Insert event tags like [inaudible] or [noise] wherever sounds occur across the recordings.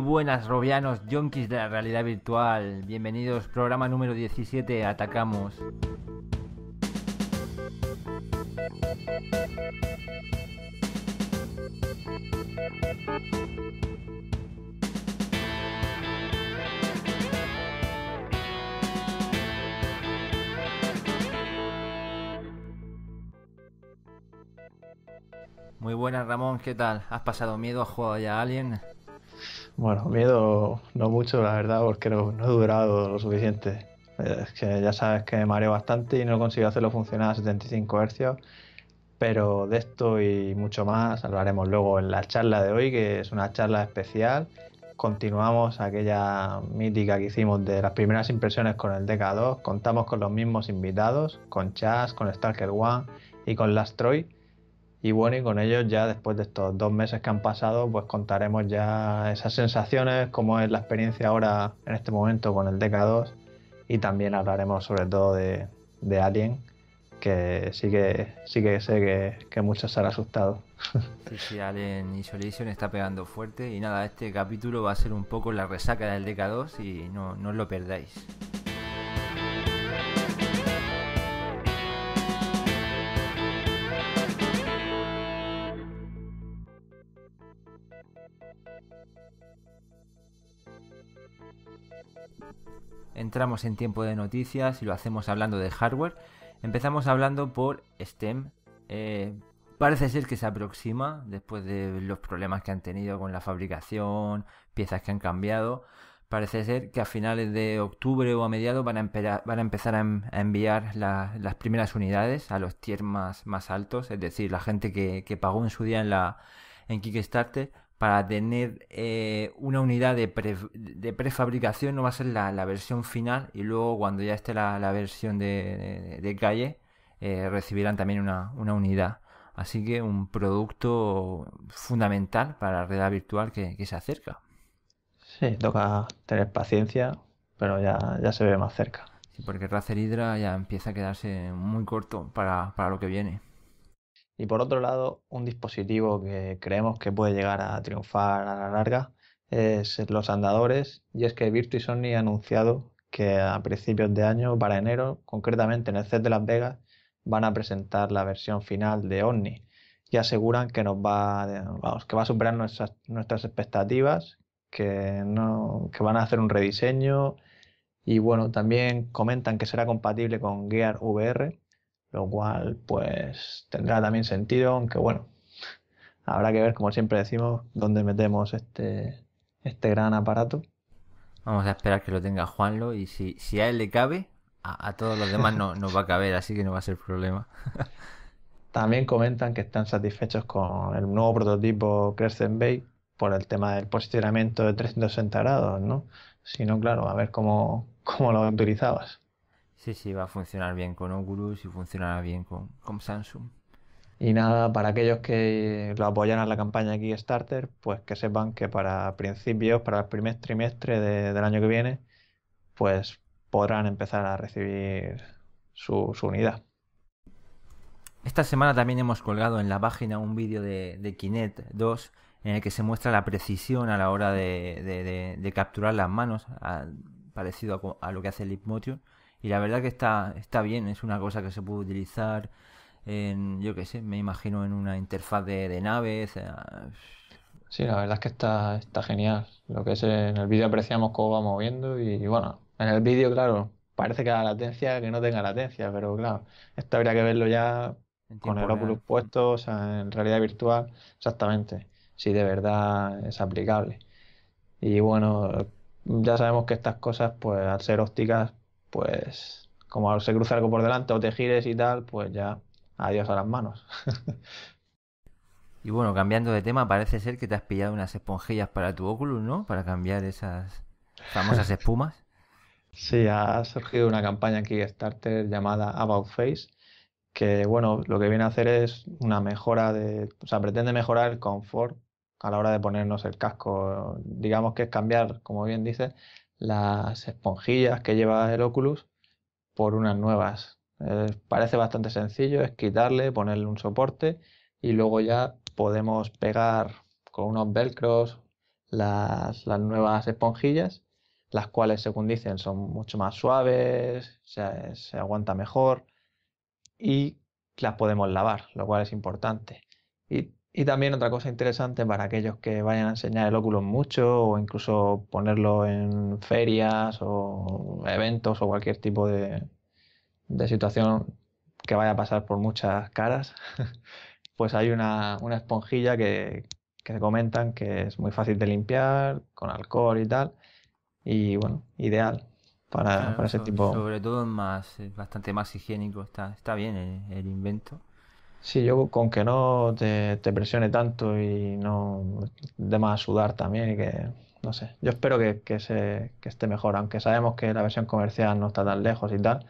buenas, robianos, yonkis de la realidad virtual. Bienvenidos, programa número 17, Atacamos. Muy buenas Ramón, ¿qué tal? ¿Has pasado miedo? ¿Has jugado ya a alguien? Bueno, miedo no mucho, la verdad, porque no, he durado lo suficiente. Es que ya sabes que me mareo bastante y no consigo hacerlo funcionar a 75 Hz. Pero de esto y mucho más hablaremos luego en la charla de hoy, que es una charla especial. Continuamos aquella mítica que hicimos de las primeras impresiones con el DK2. Contamos con los mismos invitados, con Chas, con Stalker One y con Lastroy y bueno, y con ellos ya después de estos dos meses que han pasado, pues contaremos ya esas sensaciones, cómo es la experiencia ahora en este momento con el DK2 y también hablaremos sobre todo de, Alien, que sí que sí que sé que, muchos se han asustado. [laughs] Sí, sí, Alien Isolation está pegando fuerte y nada, este capítulo va a ser un poco la resaca del DK2 y no, no os lo perdáis. entramos en tiempo de noticias y lo hacemos hablando de hardware. Empezamos hablando por STEM. Eh, parece ser que se aproxima después de los problemas que han tenido con la fabricación, piezas que han cambiado. Parece ser que a finales de octubre o a mediados van a, a empezar a, em-, enviar las primeras unidades a los tier más, altos, es decir, la gente que, que pagó en su día en, la, en Kickstarter para tener eh, una unidad de, prefabricación, no va a ser la, versión final y luego cuando ya esté la, versión de, calle eh, recibirán también una, unidad. Así que un producto fundamental para la realidad virtual que, se acerca. Sí, toca tener paciencia, pero ya, se ve más cerca. Sí, porque racer Hydra ya empieza a quedarse muy corto para lo que viene. Y por otro lado, un dispositivo que creemos que puede llegar a triunfar a la larga es los andadores. Y es que Virtus.Onni ha anunciado que a principios de año, para enero, concretamente en el CES de Las Vegas, van a presentar la versión final de Omni y aseguran que nos va, que va a superar nuestras, nuestras expectativas, que, que van a hacer un rediseño y bueno, también comentan que será compatible con Gear VR lo cual pues tendrá también sentido, aunque bueno, habrá que ver, como siempre decimos, dónde metemos este, este gran aparato. Vamos a esperar que lo tenga Juanlo y si, si a él le cabe, a, todos los demás no, va a caber, así que no va a ser problema. [laughs] También comentan que están satisfechos con el nuevo prototipo Crescent Bay por el tema del posicionamiento de 360 grados, ¿no? Si no, claro, a ver cómo, cómo lo utilizabas. Sí, sí, va a funcionar bien con Oculus y funcionará bien con, Samsung. Y nada, para aquellos que lo apoyan a la campaña Kickstarter, pues que sepan que para principios, para el primer trimestre del año que viene, pues podrán empezar a recibir su, unidad. Esta semana también hemos colgado en la página un vídeo de, Kinect 2 en el que se muestra la precisión a la hora de, capturar las manos, parecido a, lo que hace Leap Motion y la verdad que está, está bien, es una cosa que se puede utilizar en, yo qué sé, me imagino en una interfaz de, de naves. Sí, la verdad es que está, está genial. Lo que es en el vídeo apreciamos cómo va moviendo y, bueno, en el vídeo, claro, parece que la latencia, que no tenga latencia, pero claro, esto habría que verlo ya con el Oculus en realidad virtual, exactamente, si de verdad es aplicable. Y bueno, ya sabemos que estas cosas, pues al ser ópticas, pues como se cruza algo por delante o te gires y tal, pues ya adiós a las manos. [laughs] y bueno, cambiando de tema, parece ser que te has pillado unas esponjillas para tu Oculus, ¿no? Para cambiar esas famosas [laughs] espumas. sí, ha surgido una campaña en Kickstarter llamada About Face, que bueno, lo que viene a hacer es una mejora de, o sea, pretende mejorar el confort a la hora de ponernos el casco. Digamos que es cambiar, como bien dices, las esponjillas que lleva el Oculus por unas nuevas. Eh, parece bastante sencillo, es quitarle, ponerle un soporte y luego ya podemos pegar con unos velcros las, las nuevas esponjillas, las cuales, según dicen, son mucho más suaves, se, se aguanta mejor y las podemos lavar, lo cual es importante. Y y también otra cosa interesante para aquellos que vayan a enseñar el óculos mucho o incluso ponerlo en ferias o eventos o cualquier tipo de, situación que vaya a pasar por muchas caras, [laughs] pues hay una, esponjilla que, que, comentan que es muy fácil de limpiar con alcohol y tal. Y bueno, ideal para, ese tipo. Sobre todo es más, bastante más higiénico, está, está bien el invento. Sí, yo con que no te, presione tanto y no demás más sudar también que no sé. Yo espero que, se, que esté mejor, aunque sabemos que la versión comercial no está tan lejos y tal.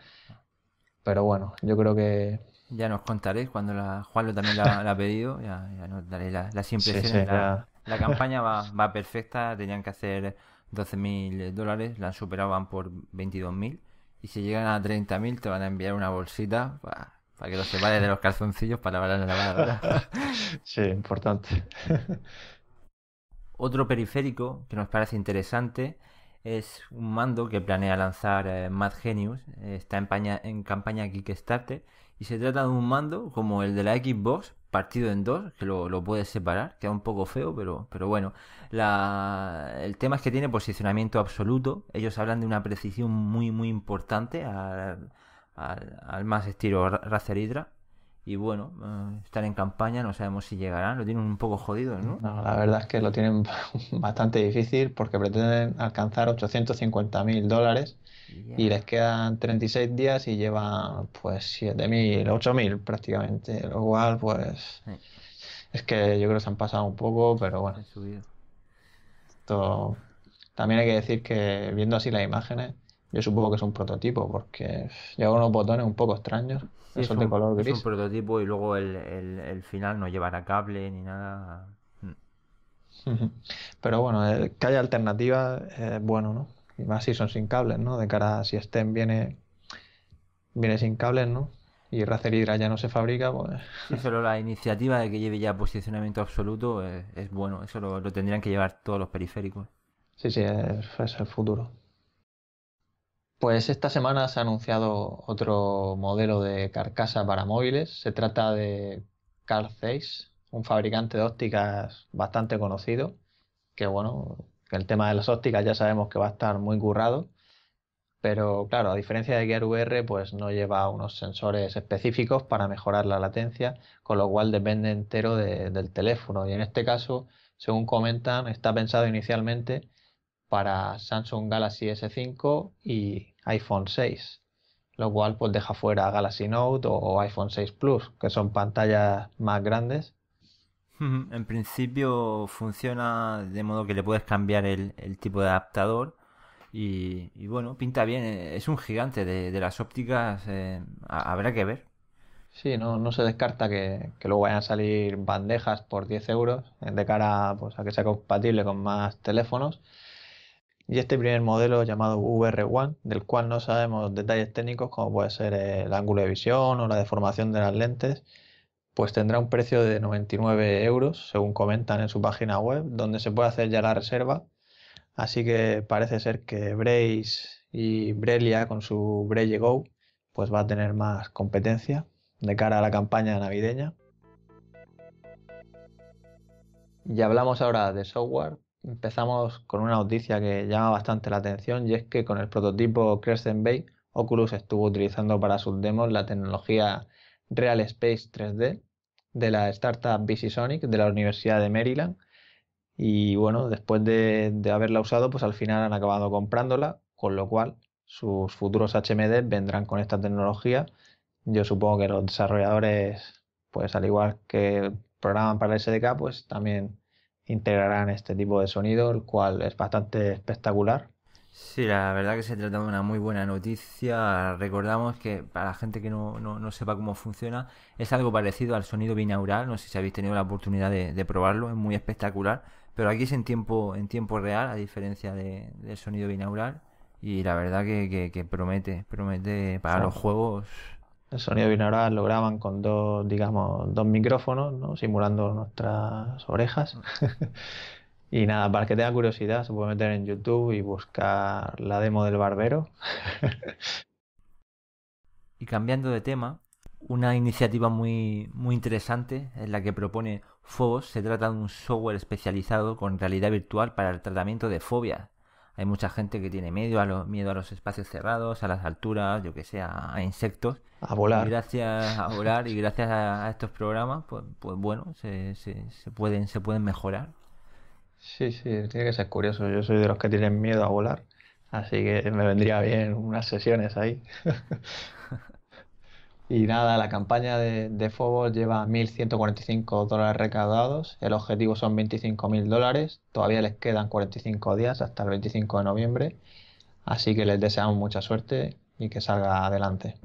Pero bueno, yo creo que. Ya nos contaréis cuando la, Juanlo también la, ha pedido, ya, nos daréis las la impresiones. la, campaña va, perfecta, tenían que hacer 12.000 dólares, la superaban por 22.000 y si llegan a 30.000 te van a enviar una bolsita. Para que lo separe de los calzoncillos para lavar la lavadora. [laughs] sí, importante. [laughs] Otro periférico que nos parece interesante es un mando que planea lanzar eh, Mad Genius. Está en, en campaña Kickstarter. Y se trata de un mando como el de la Xbox, partido en dos, que lo, lo puedes separar. Queda un poco feo, pero, pero bueno. el tema es que tiene posicionamiento absoluto. Ellos hablan de una precisión muy, muy importante. A, al, más estilo Racer Hydra. Y bueno, estar eh, están en campaña, no sabemos si llegarán, lo tienen un poco jodido, ¿no? la verdad es que lo tienen [laughs] bastante difícil porque pretenden alcanzar 850 mil dólares y les quedan 36 días y llevan pues 7.000 mil, mil prácticamente, lo cual pues es que yo creo que se han pasado un poco, pero bueno. también hay que decir que viendo así las imágenes, yo supongo que es un prototipo porque lleva unos botones un poco extraños. es, un, de color gris. prototipo y luego el, final no llevará cable ni nada. [laughs] Pero bueno, eh, que haya alternativas es bueno, ¿no? Y más si son sin cables, ¿no? De cara a si estén viene, viene sin cables, ¿no? Y Razer Hydra ya no se fabrica, pues... Sí, solo la iniciativa de que lleve ya posicionamiento absoluto es, bueno. Eso lo, tendrían que llevar todos los periféricos. Sí, sí, es el futuro. Pues esta semana se ha anunciado otro modelo de carcasa para móviles. Se trata de Carl Zeiss, un fabricante de ópticas bastante conocido, que bueno, el tema de las ópticas ya sabemos que va a estar muy currado, pero claro, a diferencia de Gear VR, pues no lleva unos sensores específicos para mejorar la latencia, con lo cual depende entero del teléfono. Y en este caso, según comentan, está pensado inicialmente para Samsung Galaxy S5 y iPhone 6, lo cual pues deja fuera Galaxy Note o iPhone 6 Plus, que son pantallas más grandes. En principio funciona de modo que le puedes cambiar el, tipo de adaptador y, bueno, pinta bien, eh, es un gigante de, las ópticas, eh, habrá que ver. Sí, no, se descarta que, luego vayan a salir bandejas por 10 euros eh, de cara pues, a que sea compatible con más teléfonos y este primer modelo llamado VR1, del cual no sabemos detalles técnicos como puede ser el ángulo de visión o la deformación de las lentes, pues tendrá un precio de 99 euros, según comentan en su página web, donde se puede hacer ya la reserva. Así que parece ser que Brace y Brelia con su Braille Go pues va a tener más competencia de cara a la campaña navideña. Y hablamos ahora de software, empezamos con una noticia que llama bastante la atención y es que con el prototipo Crescent Bay, Oculus estuvo utilizando para sus demos la tecnología Real Space 3D de la startup VisiSonic de la Universidad de Maryland. Y bueno, después de, de haberla usado, pues al final han acabado comprándola, con lo cual sus futuros HMD vendrán con esta tecnología. Yo supongo que los desarrolladores, pues al igual que programan para el SDK, pues también integrarán este tipo de sonido, el cual es bastante espectacular. Sí, la verdad que se trata de una muy buena noticia. Recordamos que para la gente que no, no, sepa cómo funciona, es algo parecido al sonido binaural. No sé si habéis tenido la oportunidad de, probarlo, es muy espectacular. Pero aquí es en tiempo, en tiempo real, a diferencia del sonido binaural. Y la verdad que, promete, promete para los juegos el sonido binaural lo graban con dos, digamos, dos micrófonos, ¿no? simulando nuestras orejas. Mm. [laughs] y nada, para que tenga curiosidad, se puede meter en YouTube y buscar la demo del barbero. [laughs] y cambiando de tema, una iniciativa muy, muy interesante es la que propone Fobos. Se trata de un software especializado con realidad virtual para el tratamiento de fobias hay mucha gente que tiene miedo a los, miedo a los espacios cerrados, a las alturas, yo que sé, a, insectos. A volar. Y gracias a volar y gracias a, estos programas, pues, pues bueno, se, se, pueden, se pueden mejorar. Sí, sí, tiene que ser curioso. Yo soy de los que tienen miedo a volar, así que me vendría bien unas sesiones ahí. [laughs] Y nada, la campaña de, de Fobos lleva 1.145 dólares recaudados, el objetivo son 25.000 dólares, todavía les quedan 45 días hasta el 25 de noviembre, así que les deseamos mucha suerte y que salga adelante.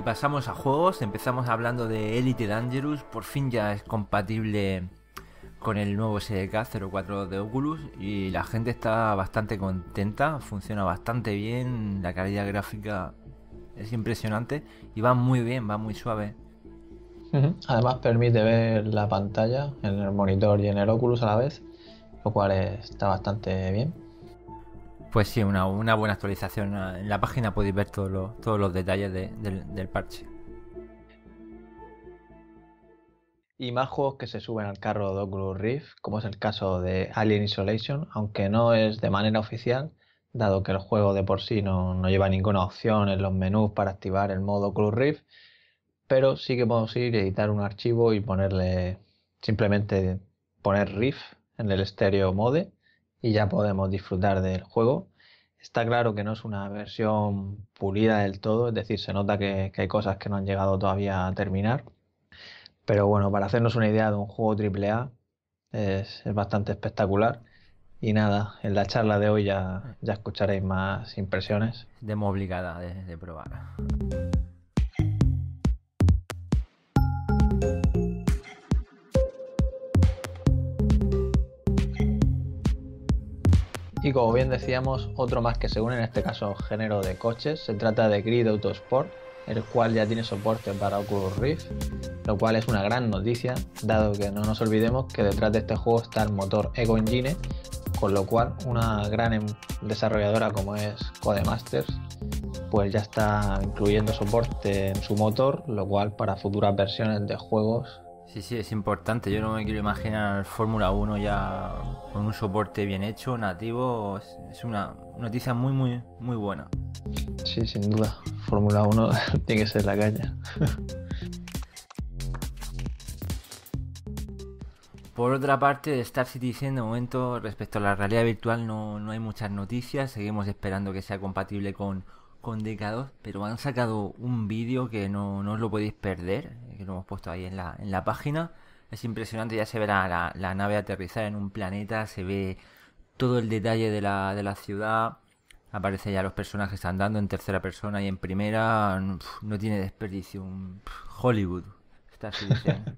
Y pasamos a juegos, empezamos hablando de Elite Dangerous, por fin ya es compatible con el nuevo SDK 04 de Oculus y la gente está bastante contenta, funciona bastante bien, la calidad gráfica es impresionante y va muy bien, va muy suave. Además permite ver la pantalla en el monitor y en el Oculus a la vez, lo cual está bastante bien. Pues sí, una, buena actualización. Ah, en la página podéis ver todos los, detalles del, parche. y más juegos que se suben al carro de Oculus como es el caso de Alien Isolation, aunque no es de manera oficial, dado que el juego de por sí no, lleva ninguna opción en los menús para activar el modo Oculus Rift, pero sí que podemos ir, editar un archivo y ponerle, simplemente poner Rift en el estéreo mode y ya podemos disfrutar del juego. Está claro que no es una versión pulida del todo, es decir, se nota que, hay cosas que no han llegado todavía a terminar. Pero bueno, para hacernos una idea de un juego AAA es, es bastante espectacular. Y nada, en la charla de hoy ya, ya escucharéis más impresiones. Demo obligada de, de probar. Y como bien decíamos, otro más que se une, en este caso género de coches, se trata de Grid Autosport, el cual ya tiene soporte para Oculus Rift, lo cual es una gran noticia, dado que no nos olvidemos que detrás de este juego está el motor Ego Engine, con lo cual una gran em-, desarrolladora como es Codemasters, pues ya está incluyendo soporte en su motor, lo cual para futuras versiones de juegos Sí, sí, es importante. Yo no me quiero imaginar Fórmula 1 ya con un soporte bien hecho, nativo. Es una noticia muy, muy, muy buena. Sí, sin duda. Fórmula 1 [laughs] tiene que ser la caña. [laughs] Por otra parte, de Star Citizen, de momento, respecto a la realidad virtual, no, hay muchas noticias. Seguimos esperando que sea compatible con, con pero han sacado un vídeo que no, no os lo podéis perder que lo hemos puesto ahí en la, en la página. Es impresionante, ya se ve la, nave aterrizar en un planeta, se ve todo el detalle de la, de la ciudad. Aparece ya los personajes andando en tercera persona y en primera. no tiene desperdicio. un Hollywood. ¿eh? [laughs]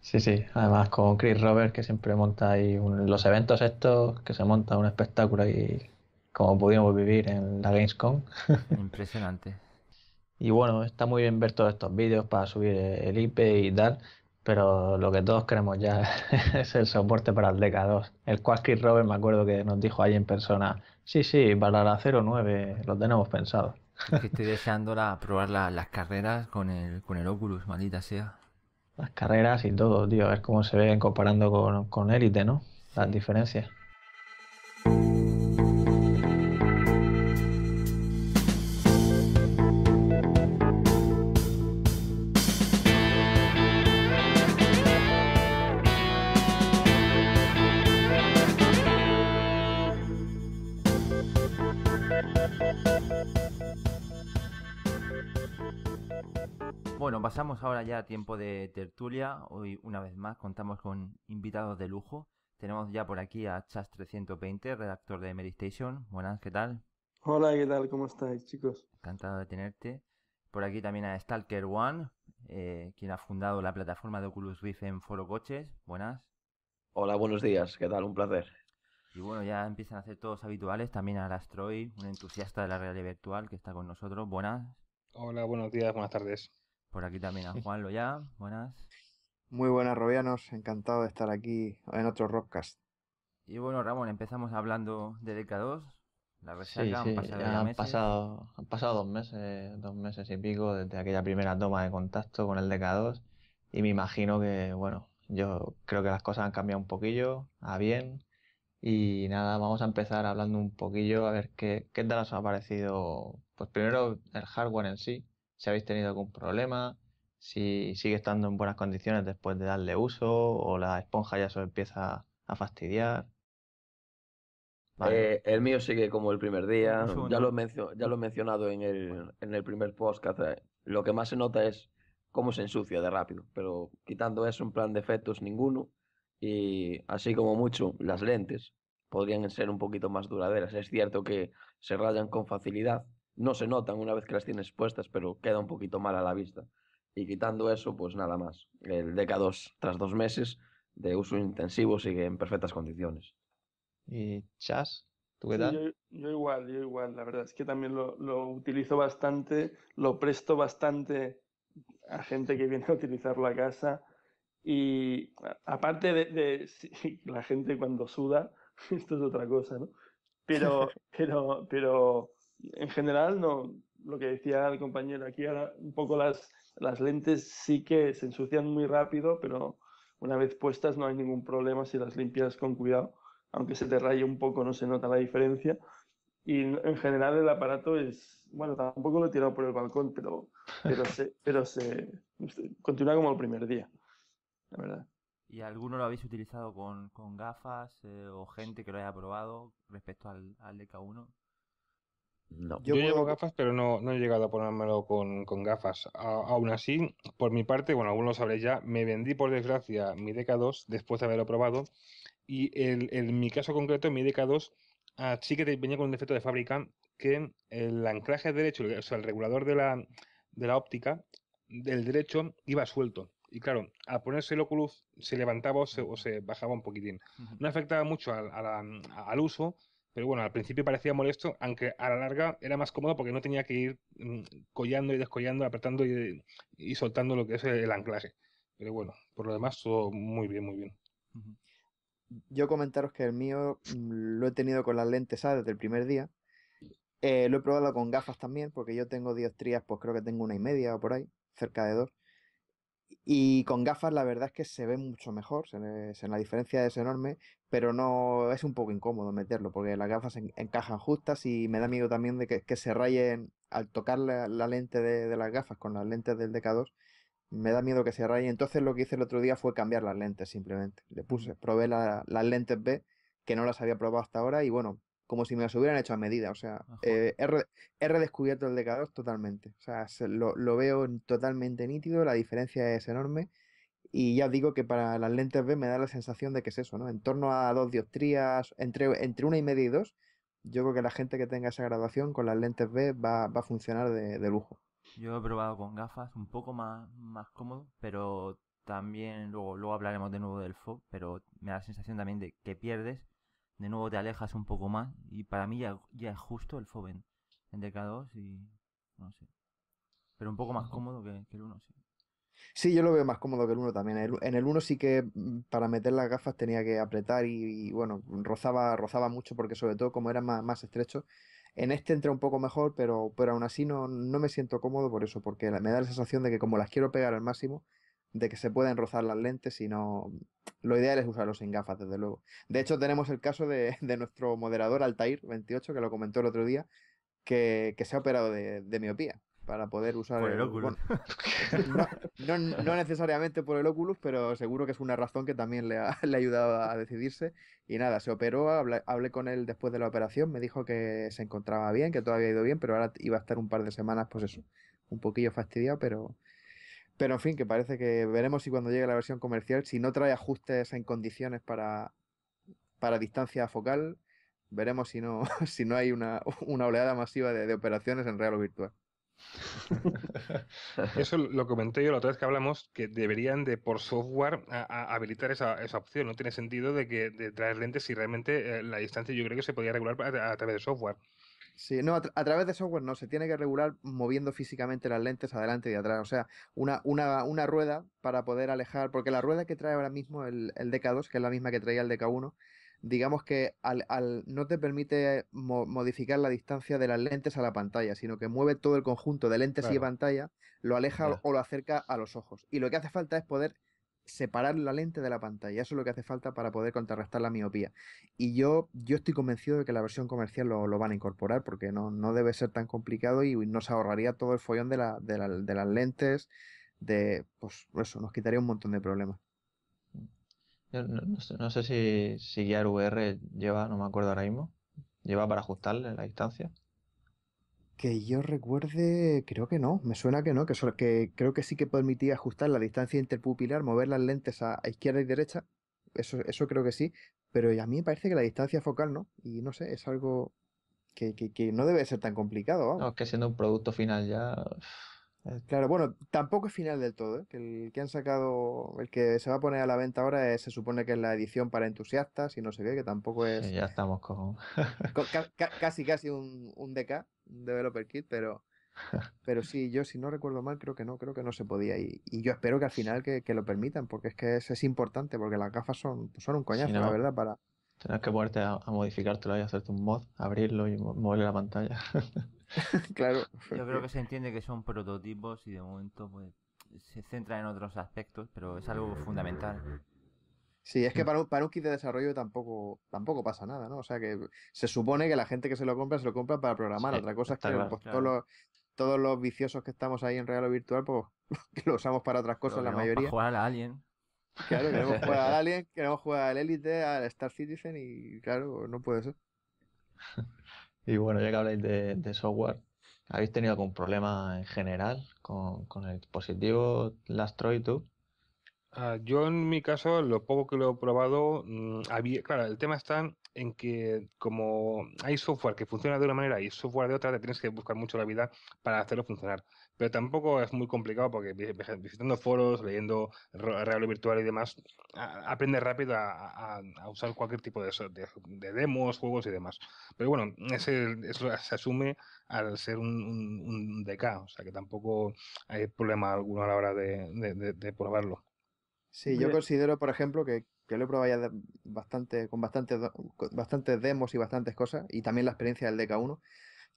Sí, sí, además con Chris Roberts que siempre monta ahí los eventos estos, que se monta un espectáculo y como pudimos vivir en la Gamescom. [laughs] Impresionante. Y bueno, está muy bien ver todos estos vídeos para subir eh, el IP y tal, pero lo que todos queremos ya [laughs] es el soporte para el DK2. El Quasky Robert me acuerdo que nos dijo ahí en persona, sí, sí, para la 09 lo tenemos pensado. estoy deseando probar las carreras con el, con el Oculus, maldita sea. Las carreras y todo, tío, es como se ven comparando con, con Elite, ¿no? Las diferencias. ahora ya a tiempo de tertulia. Hoy, una vez más, contamos con invitados de lujo. Tenemos ya por aquí a Chas320, redactor de Mary Buenas, ¿qué tal? Hola, ¿qué tal? ¿Cómo estáis, chicos? Encantado de tenerte. Por aquí también a Stalker One, eh, quien ha fundado la plataforma de Oculus Rift en Foro Coches. Buenas. Hola, buenos días. ¿Qué tal? Un placer. Y bueno, ya empiezan a hacer todos habituales. También a Lastroy, un entusiasta de la realidad virtual que está con nosotros. Buenas. Hola, buenos días, buenas tardes. Por aquí también a Juan Loya. Buenas. Muy buenas, Robianos. Encantado de estar aquí en otro podcast. Y bueno, Ramón, empezamos hablando de DK2. La resaca han pasado han Pasado, dos meses, dos meses y pico desde aquella primera toma de contacto con el DK2. Y me imagino que, bueno, yo creo que las cosas han cambiado un poquillo, a bien. Y nada, vamos a empezar hablando un poquillo a ver qué, qué tal nos ha parecido. Pues primero el hardware en sí, si habéis tenido algún problema, si sigue estando en buenas condiciones después de darle uso o la esponja ya se empieza a fastidiar. Eh, el mío sigue como el primer día. Ya lo, ya lo he mencionado en el, en el primer podcast. Lo que más se nota es cómo se ensucia de rápido. Pero quitando eso, en plan efectos ninguno. Y así como mucho, las lentes podrían ser un poquito más duraderas. Es cierto que se rayan con facilidad, no se notan una vez que las tienes puestas, pero queda un poquito mal a la vista. Y quitando eso, pues nada más. El dk tras dos meses de uso intensivo, sigue en perfectas condiciones. ¿Y Chas? ¿Tú qué tal? yo, igual, yo igual. La verdad es que también lo, lo utilizo bastante, lo presto bastante a gente que viene a utilizarlo a casa. Y aparte de, [laughs] la gente cuando suda, [laughs] esto es otra cosa, ¿no? Pero, [laughs] pero, pero en general, no, lo que decía el compañero aquí, ahora un poco las, lentes sí que se ensucian muy rápido, pero una vez puestas no hay ningún problema si las limpias con cuidado, aunque se te raye un poco no se nota la diferencia. Y en general el aparato es, bueno, tampoco lo he tirado por el balcón, pero, pero, se, [laughs] continúa como el primer día, la verdad. ¿Y alguno lo habéis utilizado con, gafas eh, o gente que lo haya probado respecto al, al DK1? Yo, llevo gafas, pero no, no, he llegado a ponérmelo con, gafas. aún así, por mi parte, bueno, algunos lo sabréis ya, me vendí por desgracia mi DK2 después de haberlo probado. Y en, mi caso concreto, mi DK2 ah, sí que venía con un defecto de fábrica que el anclaje derecho, o sea, el regulador de la, óptica, del derecho, iba suelto. Y claro, al ponerse el Oculus se levantaba o se, bajaba un poquitín. No afectaba mucho al uso, pero bueno, al principio parecía molesto, aunque a la larga era más cómodo porque no tenía que ir mm, collando y descollando, apretando y, soltando lo que es el anclaje. Pero bueno, por lo demás, todo muy bien, muy bien. Yo comentaros que el mío mm, lo he tenido con las lentes A desde el primer día. Eh, lo he probado con gafas también, porque yo tengo dioptrías, pues creo que tengo una y media o por ahí, cerca de dos. Y con gafas la verdad es que se ve mucho mejor, se la diferencia es enorme, pero no es un poco incómodo meterlo, porque las gafas encajan justas y me da miedo también de que, se rayen al tocar la, lente de, las gafas con las lentes del DK2, me da miedo que se rayen. Entonces lo que hice el otro día fue cambiar las lentes simplemente. Le puse, probé las lentes B, que no las había probado hasta ahora, y bueno, como si me las hubieran hecho a medida. O sea, ah, eh, he, redescubierto el decador totalmente. O sea, lo, veo totalmente nítido, la diferencia es enorme. Y ya os digo que para las lentes B me da la sensación de que es eso, ¿no? En torno a dos dioptrías, entre, entre una y media y dos, yo creo que la gente que tenga esa graduación con las lentes B va, a funcionar de, lujo. Yo he probado con gafas, un poco más, más cómodo, pero también luego, luego hablaremos de nuevo del FOB, pero me da la sensación también de que pierdes de nuevo te alejas un poco más y para mí ya, es justo el Foven en DK2 y no sé. Pero un poco más cómodo que, el 1, sí. Sí, yo lo veo más cómodo que el 1 también. en el 1 sí que mm, para meter las gafas tenía que apretar y, bueno, rozaba, rozaba mucho porque sobre todo como era más, estrecho. En este entra un poco mejor, pero, pero aún así no, no me siento cómodo por eso, porque me da la sensación de que como las quiero pegar al máximo, de que se pueden rozar las lentes, sino lo ideal es usarlos sin gafas, desde luego. De hecho, tenemos el caso de, [laughs] nuestro moderador Altair28, que lo comentó el otro día, que, se ha operado de, miopía para poder usar por el, óculos. [laughs] no, necesariamente por el óculos, pero seguro que es una razón que también le ha, [laughs] le ayudado a decidirse. Y nada, se operó, hablé, hablé, con él después de la operación, me dijo que se encontraba bien, que todo había ido bien, pero ahora iba a estar un par de semanas, pues eso, un poquillo fastidiado, pero, pero en fin, que parece que veremos si cuando llegue la versión comercial, si no trae ajustes en condiciones para, distancia focal, veremos si no, [laughs] si no hay una, oleada masiva de, operaciones en real o virtual. [laughs] Eso lo comenté yo la otra vez que hablamos, que deberían de por software habilitar esa, esa, opción. No tiene sentido de que de traer lentes si realmente eh, la distancia yo creo que se podía regular a través de software. Sí, no, a, través de software no, se tiene que regular moviendo físicamente las lentes adelante y atrás, o sea, una, una, rueda para poder alejar, porque la rueda que trae ahora mismo el, el DK2, que es la misma que traía el DK1, digamos que al, al, no te permite modificar la distancia de las lentes a la pantalla, sino que mueve todo el conjunto de lentes y pantalla, lo aleja o lo acerca a los ojos. Y lo que hace falta es poder separar la lente de la pantalla. Eso es lo que hace falta para poder contrarrestar la miopía. Y yo, yo estoy convencido de que la versión comercial lo, lo van a incorporar porque no, debe ser tan complicado y nos ahorraría todo el follón de, las lentes, de pues eso, nos quitaría un montón de problemas. No, sé, no sé si, si VR lleva, no me acuerdo ahora mismo, lleva para ajustarle la distancia. Que yo recuerde, creo que no, me suena que no, que, que creo que sí que permitía ajustar la distancia interpupilar, mover las lentes a, izquierda y derecha, eso, eso creo que sí, pero a mí me parece que la distancia focal no, y no sé, es algo que, que, que no debe ser tan complicado. Vamos. No, es que siendo un producto final ya... Claro, bueno, tampoco es final del todo, ¿eh? el que han sacado, el que se va a poner a la venta ahora se supone que es la edición para entusiastas y no se ve que tampoco es... ya estamos con... [laughs] casi, casi un, un DK, developer kit, pero, [laughs] pero sí, yo si no recuerdo mal, creo que no, creo que no se podía. Y, y yo espero que al final que, lo permitan, porque es que es, importante, porque las gafas son, son un coñazo, la verdad, para... tener que ponerte a, modificártelo y hacerte un mod, abrirlo y mover la pantalla. [laughs] claro. [laughs] Pues yo creo que se entiende que son prototipos y de momento pues se centra en otros aspectos, pero es algo fundamental. Sí, es que mm. para un, para un kit de desarrollo tampoco, tampoco pasa nada, ¿no? O sea que se supone que la gente que se lo compra se lo compra para programar. Otra cosa es que pues, Todos, los, viciosos que estamos ahí en real o virtual, pues [laughs] lo usamos para otras cosas, la mayoría. Para jugar a Alien. Claro, queremos jugar al [laughs] Alien, queremos jugar al Elite, al Star Citizen y claro, no puede ser. Y bueno, ya que habláis de, software, ¿habéis tenido algún problema en general con, con el dispositivo Lastroid? 2? Ah, yo en mi caso, lo poco que lo he probado, mm, claro, el tema está en que como hay software que funciona de una manera y software de otra, te tienes que buscar mucho la vida para hacerlo funcionar. Pero tampoco es muy complicado porque visitando foros, leyendo real virtual y demás, aprendes rápido a, usar cualquier tipo de, de, demos, juegos y demás. Pero bueno, ese, eso se asume al ser un, un, DK, o sea que tampoco hay problema alguno a la hora de probarlo. Sí, yo considero, por ejemplo, que, que, lo he probado ya bastante, con bastantes, demos y bastantes cosas, y también la experiencia del DK1,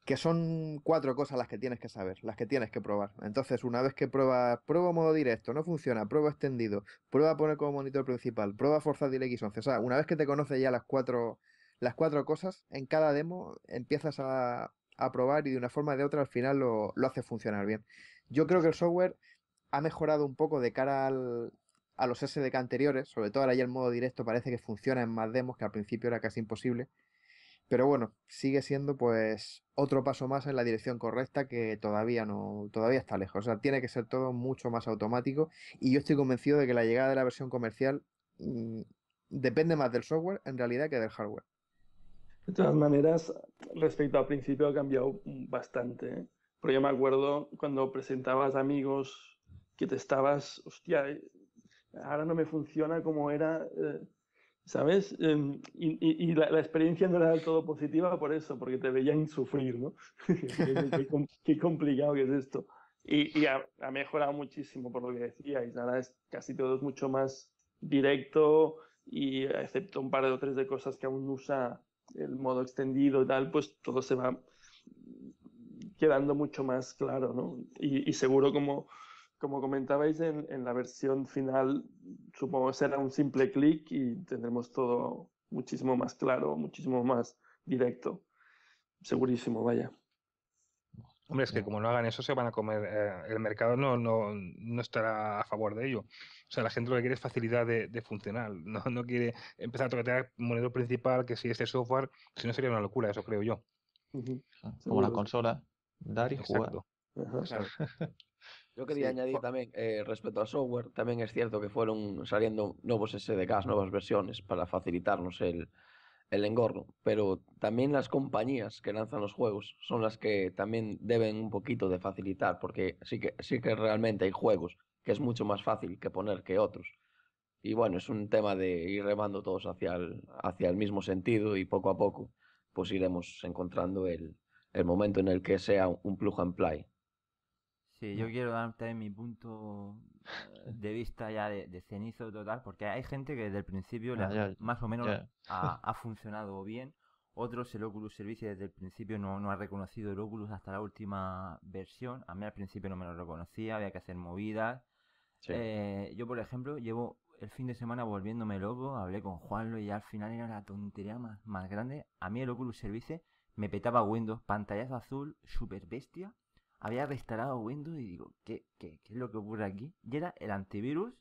que son cuatro cosas las que tienes que saber, las que tienes que probar. Entonces, una vez que pruebas, prueba modo directo, no funciona, prueba extendido, prueba poner como monitor principal, prueba forzar x 11 O sea, una vez que te conoces ya las cuatro, las cuatro cosas, en cada demo empiezas a, probar y de una forma o de otra al final lo, lo haces funcionar bien. Yo creo que el software ha mejorado un poco de cara al, a los SDK anteriores, sobre todo ahora ya el modo directo parece que funciona en más demos, que al principio era casi imposible. Pero bueno, sigue siendo pues otro paso más en la dirección correcta que todavía no, todavía está lejos. O sea, tiene que ser todo mucho más automático. Y yo estoy convencido de que la llegada de la versión comercial mm, depende más del software en realidad que del hardware. De todas maneras, respecto al principio ha cambiado bastante. ¿eh? Porque Pero yo me acuerdo cuando presentabas amigos que te estabas, hostia, eh, ahora no me funciona como era, eh, ¿sabes? Em, y, la, experiencia no era del todo positiva por eso, porque te veían sufrir, ¿no? [laughs] qué, complicado que es esto. Y, ha, mejorado muchísimo por lo que decíais, ahora es casi todo es mucho más directo y excepto un par de o tres de cosas que aún usa el modo extendido y tal, pues todo se va quedando mucho más claro, ¿no? y seguro como como comentabais en, en, la versión final, supongo que será un simple clic y tendremos todo muchísimo más claro, muchísimo más directo. Segurísimo, vaya. Hombre, es que como no hagan eso, se van a comer. Eh, el mercado no, no, estará a favor de ello. O sea, la gente lo que quiere es facilidad de, de funcionar. [laughs] No, quiere empezar a tocar monitor principal, que si este software, si no sería una locura, eso creo yo. Como la consola, dar y jugar. [laughs] Yo quería añadir también, eh, respecto al software, también es cierto que fueron saliendo nuevos SDKs, nuevas versiones para facilitarnos el, engorro, pero también las compañías que lanzan los juegos son las que también deben un poquito de facilitar, porque sí que, sí que realmente hay juegos que es mucho más fácil que poner que otros. Y bueno, es un tema de ir remando todos hacia el, hacia el mismo sentido y poco a poco pues iremos encontrando el, el momento en el que sea un plug and play. Sí, yo quiero darte mi punto eh, de vista ya de, cenizo total, porque hay gente que desde el principio ah, más o menos [laughs] ha, funcionado bien. Otros, el Oculus Service desde el principio no, ha reconocido el Oculus hasta la última versión. A mí al principio no me lo reconocía, había que hacer movidas. Eh, yo, por ejemplo, llevo el fin de semana volviéndome loco, hablé con Juanlo y al final era la tontería más, más grande. A mí el Oculus Service me petaba Windows, pantallazo azul, super bestia había restaurado Windows y digo, ¿qué, es lo que ocurre aquí? Y era el antivirus,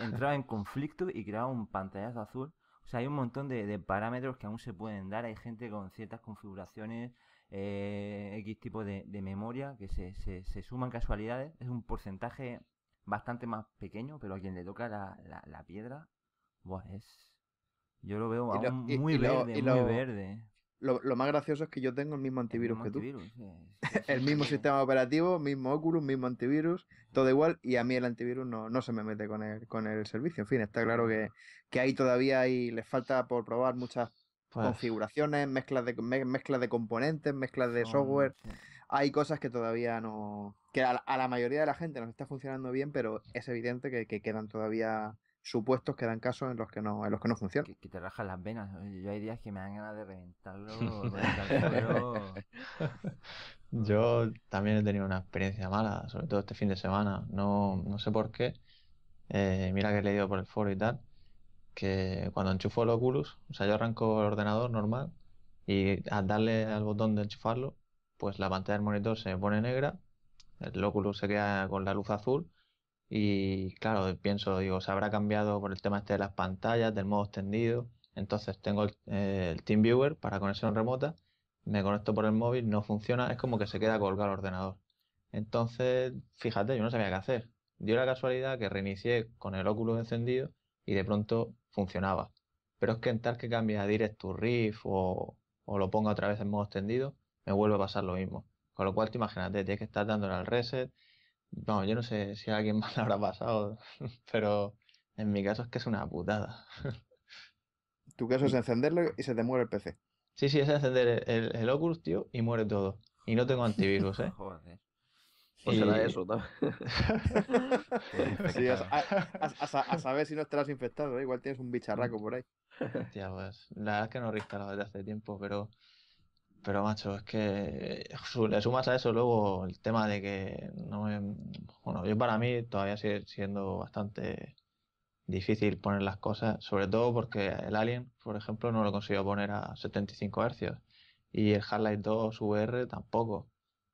entraba en conflicto y creaba un pantallazo azul. O sea, hay un montón de, parámetros que aún se pueden dar. Hay gente con ciertas configuraciones, eh, X tipo de, memoria, que se, se, suman casualidades. Es un porcentaje bastante más pequeño, pero a quien le toca la, piedra, es... Yo lo veo aún muy, verde, verde. Lo, lo, más gracioso es que yo tengo el mismo antivirus, que tú. [laughs] el mismo [laughs] sistema operativo, mismo Oculus, mismo antivirus, todo igual. Y a mí el antivirus no, no se me mete con el, con el servicio. En fin, está claro que, que ahí todavía hay, les falta por probar muchas pues configuraciones, mezclas de, mezclas de componentes, mezclas de software. Hay cosas que todavía no. que a, la mayoría de la gente nos está funcionando bien, pero es evidente que, que quedan todavía supuestos que dan casos en los que no, en los que no funciona. Que, te rajan las venas. Yo hay días que me dan ganas de reventarlo. [laughs] Yo también he tenido una experiencia mala, sobre todo este fin de semana. No, sé por qué. Eh, mira que he leído por el foro y tal. Que cuando enchufo el Oculus, o sea, yo arranco el ordenador normal y al darle al botón de enchufarlo, pues la pantalla del monitor se pone negra, el Oculus se queda con la luz azul y claro, pienso, digo, se habrá cambiado por el tema este de las pantallas, del modo extendido. Entonces tengo el, Team eh, Viewer TeamViewer para conexión remota, me conecto por el móvil, no funciona, es como que se queda colgado el ordenador. Entonces, fíjate, yo no sabía qué hacer. Dio la casualidad que reinicié con el óculo encendido y de pronto funcionaba. Pero es que en tal que cambie a Direct to Riff o, lo ponga otra vez en modo extendido, me vuelve a pasar lo mismo. Con lo cual, te imagínate, tienes que estar dándole al reset, Vamos, yo no sé si a alguien [laughs] más le habrá pasado, pero en mi caso es que es una putada. [laughs] Tu caso es encenderlo y se te muere el PC. Sí, sí, es encender el, el Oculus, tío, y muere todo. Y no tengo antivirus, [laughs] ¿eh? Joder. Pues será eso, ¿no? sí, a, a, saber si no has infectado, ¿eh? igual tienes un bicharraco mm. por ahí. Tío, pues la verdad es que no he la desde hace tiempo, pero pero macho, es que eh, le sumas a eso luego el tema de que no bueno, yo para mí todavía sigue siendo bastante difícil poner las cosas, sobre todo porque el Alien, por ejemplo, no lo consigo poner a 75 Hz y el Hardlight 2 VR tampoco.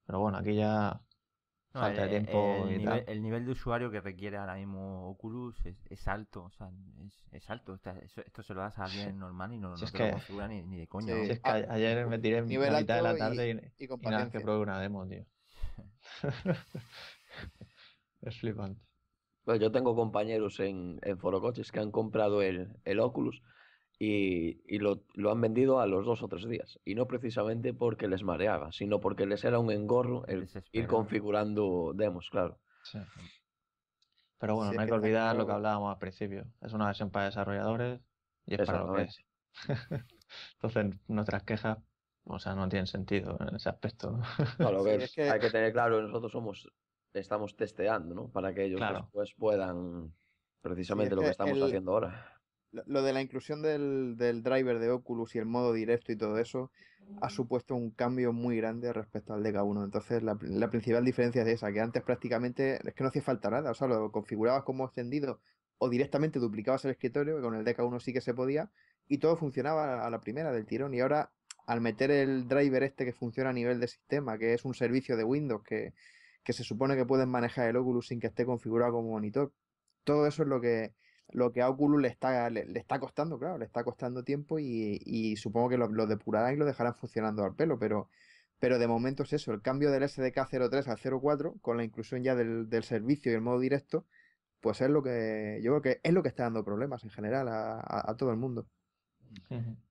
Pero bueno, aquí ya eh, el, nivel, de usuario que requiere ahora mismo Oculus es, alto, o sea, es, alto. esto, se lo das a alguien normal y no, es te lo ni, de coño. es que ayer me tiré en la mitad de la tarde y, y, y, que pruebe una demo, tío. [laughs] es flipante. Pues yo tengo compañeros en, en Forocoches que han comprado el, el Oculus y, lo, han vendido a los dos o tres días. Y no precisamente porque les mareaba, sino porque les era un engorro el ir configurando demos, claro. Pero bueno, no hay que olvidar lo que hablábamos al principio. Es una versión para desarrolladores y es para lo [laughs] Entonces, nuestras quejas, o sea, no tienen sentido en ese aspecto. hay que tener claro, que nosotros somos estamos testeando, ¿no? Para que ellos después puedan precisamente lo que, estamos haciendo ahora lo de la inclusión del, del, driver de Oculus y el modo directo y todo eso ha mm. supuesto un cambio muy grande respecto al DK1. Entonces, la, principal diferencia es esa, que antes prácticamente es que no hacía falta nada, o sea, lo configurabas como extendido o directamente duplicabas el escritorio, que con el DK1 sí que se podía, y todo funcionaba a la primera del tirón. Y ahora, al meter el driver este que funciona a nivel de sistema, que es un servicio de Windows que, que se supone que puedes manejar el Oculus sin que esté configurado como monitor, todo eso es lo que lo que a Oculus le está, le, está costando, claro, le está costando tiempo y, supongo que lo, depurarán y lo dejarán funcionando al pelo, pero, pero de momento es eso, el cambio del SDK 03 al 04 con la inclusión ya del, servicio y el modo directo, pues es lo que yo creo que es lo que está dando problemas en general a, a todo el mundo.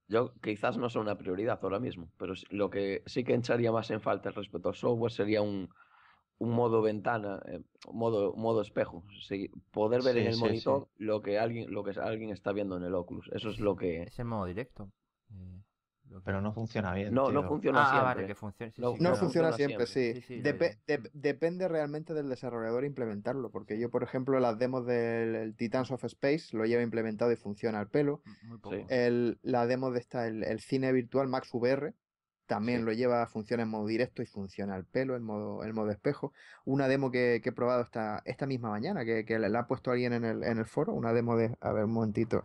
Yo quizás no sea una prioridad ahora mismo, pero lo que sí que echaría más en falta respecto al software sería un, un modo ventana, eh, modo, modo espejo, poder ver en el monitor lo que alguien lo que alguien está viendo en el Oculus. Eso es lo que es el modo directo. Eh, Pero no funciona bien. No, no funciona ah, ah, siempre. que no, no funciona, siempre, sí. depende realmente del desarrollador implementarlo, porque yo, por ejemplo, las demos del Titans of Space lo llevo implementado y funciona al pelo. la demo de esta, el cine virtual Max VR, también lo lleva, funciona en modo directo y funciona el pelo, en modo, modo espejo. Una demo que, he probado esta, esta misma mañana, que, le la ha puesto alguien en el, en el, foro, una demo de, a ver, un momentito,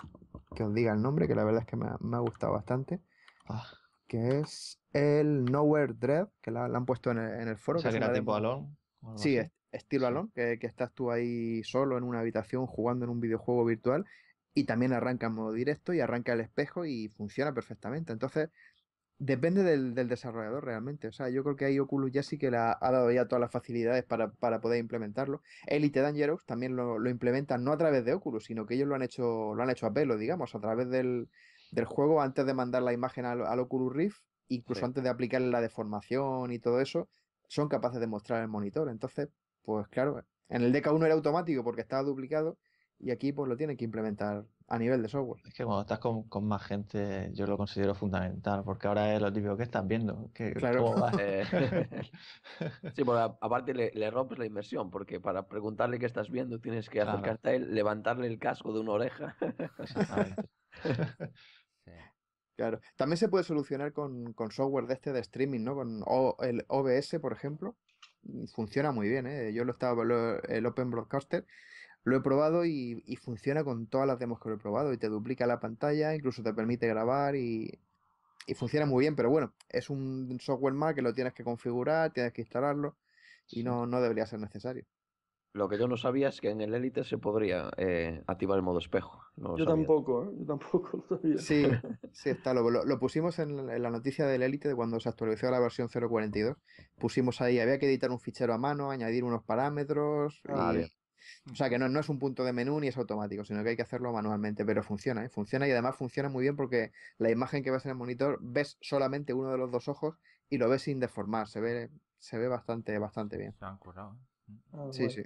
que os diga el nombre, que la verdad es que me ha, gustado bastante. Ah. Que es el Nowhere Dread, que la, han puesto en el, en el foro. O sea, que, Sí, estilo alon que, que estás tú ahí solo en una habitación jugando en un videojuego virtual y también arranca en modo directo y arranca el espejo y funciona perfectamente. Entonces, Depende del, del, desarrollador realmente. O sea, yo creo que ahí Oculus ya sí que le ha dado ya todas las facilidades para, para poder implementarlo. Elite Dangerous también lo, lo, implementan no a través de Oculus, sino que ellos lo han hecho, lo han hecho a pelo, digamos, a través del, del juego antes de mandar la imagen al, al Oculus Rift, incluso antes de aplicarle la deformación y todo eso, son capaces de mostrar el monitor. Entonces, pues claro, en el DK1 era automático porque estaba duplicado y aquí pues lo tienen que implementar a nivel de software. Es que cuando estás con, más gente, yo lo considero fundamental, porque ahora es lo típico que estás viendo. claro. [laughs] sí, porque aparte le, rompes la inversión, porque para preguntarle qué estás viendo tienes que acercarte levantarle el casco de una oreja. [laughs] Claro. También se puede solucionar con, software de este de streaming, ¿no? Con el OBS, por ejemplo. Funciona muy bien, ¿eh? Yo lo estaba, lo, el Open Broadcaster lo he probado y, funciona con todas las demos que lo he probado y te duplica la pantalla, incluso te permite grabar y, funciona muy bien, pero bueno, es un software más que lo tienes que configurar, tienes que instalarlo y no, no debería ser necesario. Lo que yo no sabía es que en el Elite se podría eh, activar el modo espejo. ¿eh? yo, tampoco, yo [laughs] tampoco, lo sabía. Sí, [laughs] sí está. Lo, pusimos en la, noticia del Elite de cuando se actualizó la versión 0.42. Pusimos ahí, había que editar un fichero a mano, añadir unos parámetros. vale. Ah, o sea que no, no es un punto de menú ni es automático, sino que hay que hacerlo manualmente, pero funciona, ¿eh? funciona y además funciona muy bien porque la imagen que ves en el monitor ves solamente uno de los dos ojos y lo ves sin deformar, se ve, se ve bastante, bastante bien. Se han curado. ¿eh? Ah, mm. sí, sí.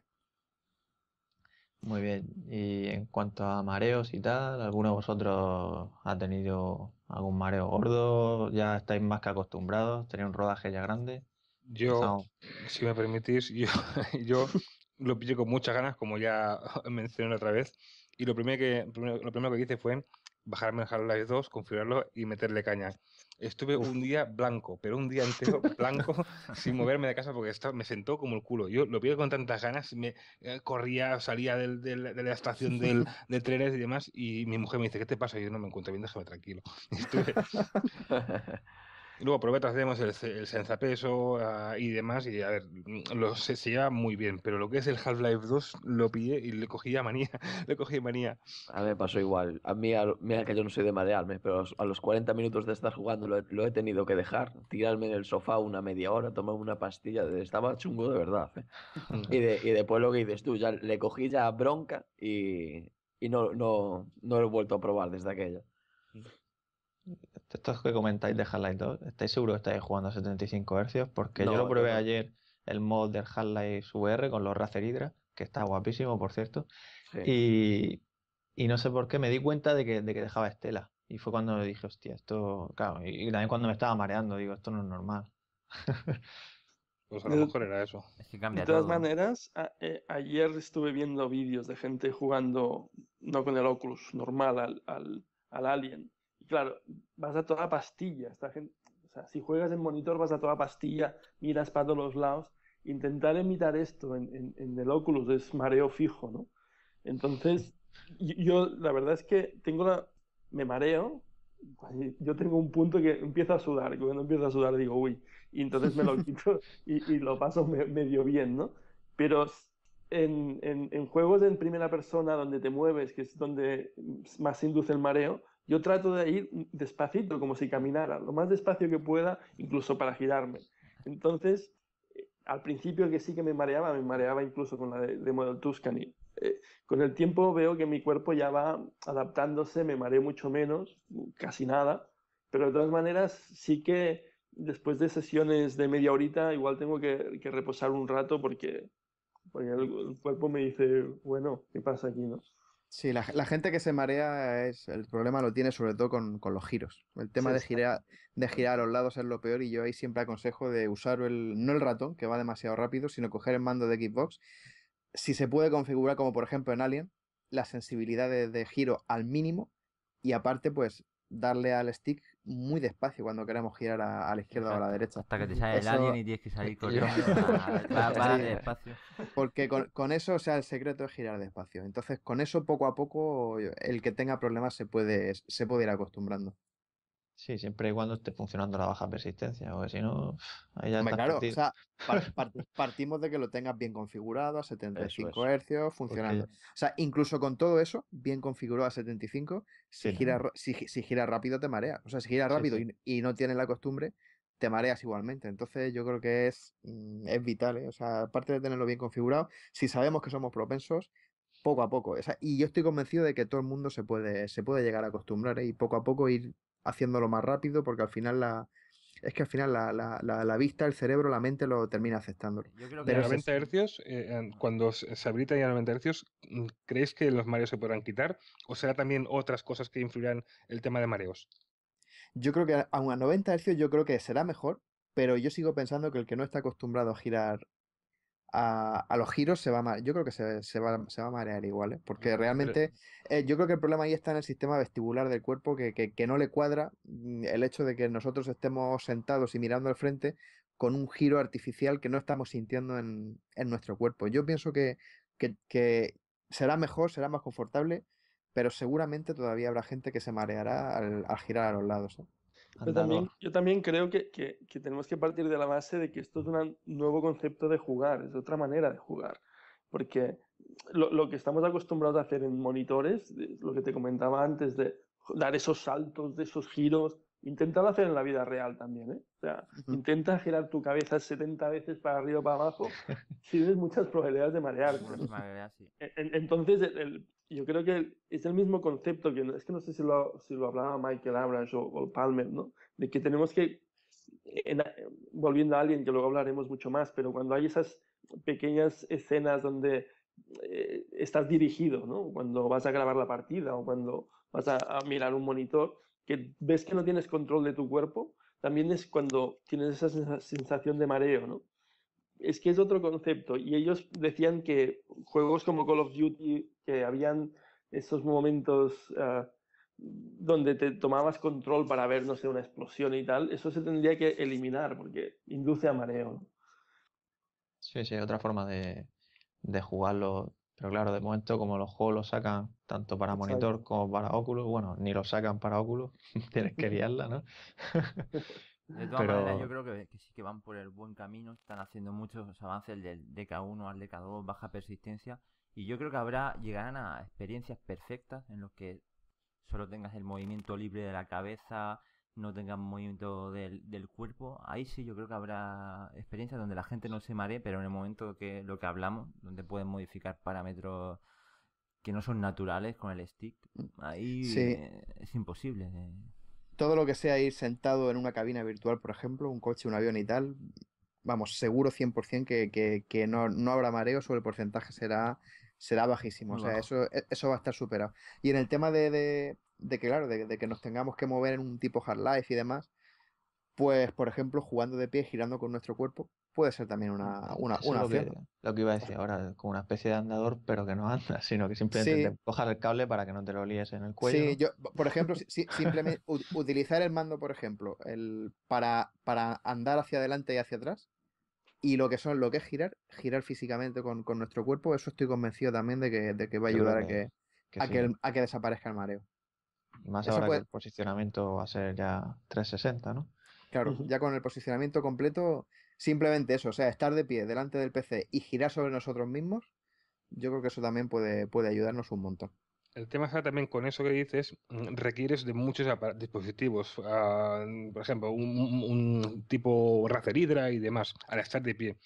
Muy bien, y en cuanto a mareos y tal, ¿alguno de vosotros ha tenido algún mareo gordo? ¿Ya estáis más que acostumbrados? ¿Tenéis un rodaje ya grande? Yo, si me permitís, [laughs] yo, yo lo pillé con muchas ganas, como ya [laughs] mencioné otra vez. Y lo primero que, lo primero que hice fue bajarme el half 2, configurarlo y meterle caña. Estuve un día blanco, pero un día entero [laughs] blanco, sin moverme de casa porque me sentó como el culo. Yo lo pillé con tantas ganas, me eh, corría, salía del, de la estación [laughs] de trenes y demás, y mi mujer me dice, ¿qué te pasa? Y yo no me encuentro bien, déjame tranquilo. Estuve... Luego, por el, el senzapeso ah, y demás, y a ver, lo se, se, muy bien, pero lo que es el Half-Life 2 lo pillé y le cogí manía, [laughs] le cogí manía. A mí me pasó igual, a mí, mira que yo no soy de marearme, pero a los 40 minutos de estar jugando lo, he tenido que dejar, tirarme en el sofá una media hora, tomar una pastilla, estaba chungo de verdad. ¿eh? [laughs] y, y después lo que dices tú, ya le cogí ya bronca y, y no, no, no lo he vuelto a probar desde aquello estos que comentáis de Half-Life 2, ¿estáis seguros que estáis jugando a 75 Hz? Porque yo lo probé ayer, el mod del Half-Life VR con los Razer Hydra, que está guapísimo, por cierto. Y, no sé por qué, me di cuenta de que, dejaba estela. Y fue cuando dije, hostia, esto. Claro, y también cuando me estaba mareando, digo, esto no es normal. [laughs] Pues a lo mejor era eso. de todas maneras, eh, ayer estuve viendo vídeos de gente jugando, no con el Oculus normal, al, al Alien, y claro, vas a toda pastilla. Esta gente, si juegas en monitor vas a toda pastilla, miras para todos los lados. Intentar imitar esto en, el Oculus es mareo fijo, Entonces, yo la verdad es que tengo la... me mareo, yo tengo un punto que empiezo a sudar, cuando empiezo a sudar digo, uy, y entonces me lo [laughs] quito y, lo paso medio bien, Pero en, en, juegos en primera persona donde te mueves, que es donde más induce el mareo, yo trato de ir despacito, como si caminara, lo más despacio que pueda, incluso para girarme. Entonces, eh, al principio que sí que me mareaba, me mareaba incluso con la de, Modo Model Tuscany. Eh, con el tiempo veo que mi cuerpo ya va adaptándose, me mareo mucho menos, casi nada, pero de todas maneras sí que después de sesiones de media horita igual tengo que, reposar un rato porque, el, cuerpo me dice, bueno, ¿qué pasa aquí? No? Sí, la, gente que se marea es el problema lo tiene sobre todo con, los giros. El tema de girar, de girar a los lados es lo peor y yo ahí siempre aconsejo de usar el, no el ratón, que va demasiado rápido, sino coger el mando de Xbox. Si se puede configurar, como por ejemplo en Alien, la sensibilidad de giro al mínimo y aparte pues darle al stick muy despacio cuando queremos girar a, la izquierda o a la derecha. Hasta que te mm, sale el alien y tienes que salir [laughs] corriendo para, [laughs] ah, despacio. Porque con, eso, o sea, el secreto es girar despacio. Entonces, con eso, poco a poco, el que tenga problemas se puede, se puede ir acostumbrando. Sí, siempre y cuando esté funcionando la baja persistencia, porque si no, ahí ya está. Claro, o sea, [laughs] partimos de que lo tengas bien configurado a 75 Hz, funcionando. O sea, incluso con todo eso, bien configurado a 75, si, gira, si, gira rápido te mareas. O sea, si gira rápido Y, no tienes la costumbre, te mareas igualmente. Entonces, yo creo que es, mm, es vital, ¿eh? O sea, aparte de tenerlo bien configurado, si sabemos que somos propensos, poco a poco. y yo estoy convencido de que todo el mundo se puede, se puede llegar a acostumbrar ¿eh? y poco a poco ir haciéndolo más rápido, porque al final la, es que al final la, vista, el cerebro, la mente lo termina aceptándolo. De 90 hercios, eh, cuando se habilitan a 90 hercios, mm, ¿creéis que los mareos se podrán quitar? ¿O será también otras cosas que influirán el tema de mareos? Yo creo que aún a 90 hercios yo creo que será mejor, pero yo sigo pensando que el que no está acostumbrado a girar a, los giros se va a yo creo que se, va, se va, a marear igual, ¿eh? porque realmente eh, yo creo que el problema ahí está en el sistema vestibular del cuerpo que, no le cuadra mm, el hecho de que nosotros estemos sentados y mirando al frente con un giro artificial que no estamos sintiendo en, nuestro cuerpo. Yo pienso que, será mejor, será más confortable, pero seguramente todavía habrá gente que se mareará al, girar a los lados. ¿eh? Yo también, yo también, creo que, tenemos que partir de la base de que esto es un nuevo concepto de jugar, es otra manera de jugar. Porque lo, lo, que estamos acostumbrados a hacer en monitores, lo que te comentaba antes, de dar esos saltos, de esos giros, Inténtalo hacer en la vida real también, ¿eh? intenta girar tu cabeza 70 veces para arriba o para abajo, [laughs] si tienes muchas probabilidades de marear. E-, entonces, yo creo que es el mismo concepto que, es que no sé si lo, si lo hablaba Michael Abrams o, Paul Palmer, ¿no? De que tenemos que, volviendo a alguien que luego hablaremos mucho más, pero cuando hay esas pequeñas escenas donde eh, estás dirigido, ¿no? Cuando vas a grabar la partida o cuando vas a mirar un monitor, que ves que no tienes control de tu cuerpo, también es cuando tienes esa sensación de mareo, ¿no? Es que es otro concepto. Y ellos decían que juegos como Call of Duty, que habían esos momentos ah, donde te tomabas control para ver, no sé, una explosión y tal, eso se tendría que eliminar porque induce a mareo. Sí, sí, otra forma de, de jugarlo pero claro, de momento, como los juegos los sacan tanto para monitor como para óculos, bueno, ni los sacan para óculos, [laughs] tienes que guiarla, [laughs] ¿no? [laughs] de todas maneras, yo creo que, sí que van por el buen camino, están haciendo muchos avances del DK1 al DK2, baja persistencia, y yo creo que habrá, llegarán a experiencias perfectas en los que solo tengas el movimiento libre de la cabeza, no tengan movimiento del, cuerpo. Ahí sí yo creo que habrá experiencias donde la gente no se maree, pero en el momento que lo que hablamos, donde pueden modificar parámetros que no son naturales con el stick, ahí es imposible. Todo lo que sea ir sentado en una cabina virtual, por ejemplo, un coche, un avión y tal, vamos, seguro 100% que, que no, habrá mareo sobre el porcentaje será, será bajísimo. O sea, eso, e, eso va a estar superado. Y en el tema de de que, claro, de, que nos tengamos que mover en un tipo hard life y demás, pues, por ejemplo, jugando de pie, girando con nuestro cuerpo, puede ser también una, opción. Lo que, iba a decir ahora, como una especie de andador, pero que no anda, sino que simplemente cojas el cable para que no te lo líes en el cuello. Sí, yo, por ejemplo, si, simplemente utilizar el mando, por ejemplo, el, para, para andar hacia adelante y hacia atrás, y lo que son, lo que es girar, girar físicamente con, con nuestro cuerpo, eso estoy convencido también de que, de que va a ayudar a que, a que desaparezca el mareo. Y más ahora el posicionamiento va a ser ya 360, ¿no? Claro, ya con el posicionamiento completo, simplemente eso, o sea, estar de pie delante del PC y girar sobre nosotros mismos, yo creo que eso también puede, puede ayudarnos un montón. El tema está también con eso que dices, mm, requieres de muchos dispositivos, ah, por ejemplo, un, tipo Razer Hydra y demás, al estar de pie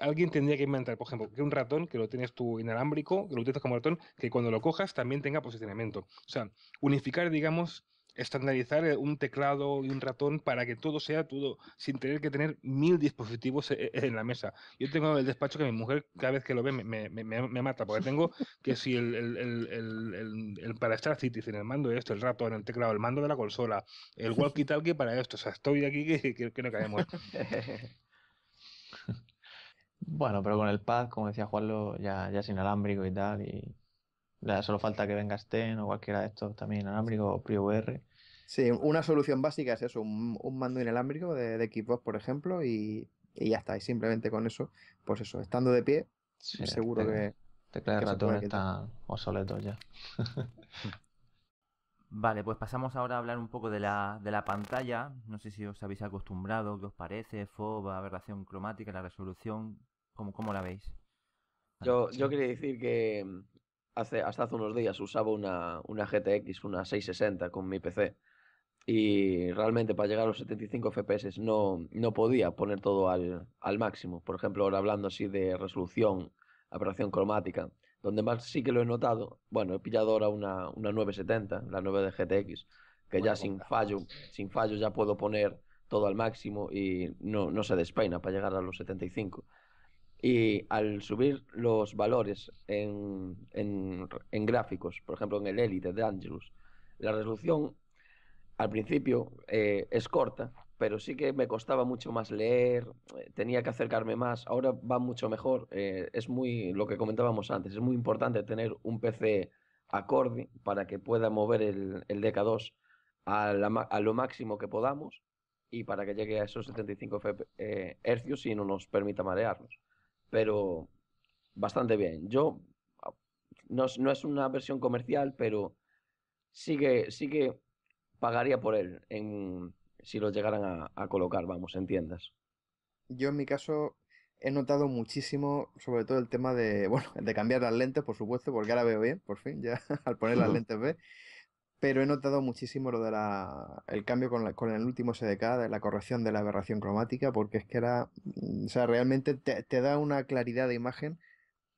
alguien tendría que inventar, por ejemplo, que un ratón, que lo tienes tú inalámbrico, que lo utilizas como ratón, que cuando lo cojas también tenga posicionamiento. O sea, unificar, digamos, estandarizar eh, un teclado y un ratón para que todo sea todo, sin tener que tener mil dispositivos eh, eh, en la mesa. Yo tengo el despacho que mi mujer cada vez que lo ve me, mata, porque tengo que si el, el, el, el para estar Citizen, el mando de esto, el ratón, el teclado, el mando de la consola, el walkie-talkie para esto, o sea, estoy aquí que, que no caemos. [laughs] Bueno, pero con el pad, como decía Juanlo, ya, ya es inalámbrico y tal, y ya solo falta que venga Sten o cualquiera de estos también inalámbrico o PureVR. Sí, una solución básica es eso, un, mando inalámbrico de, Xbox, por ejemplo, y, ya está. Y simplemente con eso, pues eso, estando de pie, seguro que... tecla de ratón está obsoleto ya. [laughs] Vale, pues pasamos ahora a hablar un poco de la, de la pantalla. No sé si os habéis acostumbrado, qué os parece, FOB, aberración cromática, la resolución. ¿Cómo, la veis? Yo, yo quería decir que mm, hace, hasta hace unos días usaba una, una GTX, una 660 con mi PC. Y realmente para llegar a los 75 FPS no, no podía poner todo al, al máximo. Por ejemplo, ahora hablando así de resolución, operación cromática, donde más sí que lo he notado, bueno, he pillado ahora una, una 970, la 9 de GTX, que ya sin fallo, sin fallo ya puedo poner todo al máximo y no, no se despeina para llegar a los 75. Y al subir los valores en, gráficos, por ejemplo en el Elite de Angelus, la resolución al principio eh, es corta, pero sí que me costaba mucho más leer, eh, tenía que acercarme más, ahora va mucho mejor, eh, es muy lo que comentábamos antes, es muy importante tener un PC acorde para que pueda mover el, el DK2 a, lo máximo que podamos y para que llegue a esos 75 Hz y no nos permita marearnos pero bastante bien. Yo, ah, no, es una versión comercial, pero sí que, pagaría por él en, si lo llegaran a, colocar, vamos, en tiendas. Yo en mi caso he notado muchísimo, sobre todo el tema de, [laughs] bueno, de cambiar las lentes, por supuesto, porque ahora veo bien, por fin, ya [laughs] al poner las [laughs] lentes ve pero he notado muchísimo lo de la, el cambio con, el último SDK, de la corrección de la aberración cromática, porque es que era, mm, o sea, realmente te, da una claridad de imagen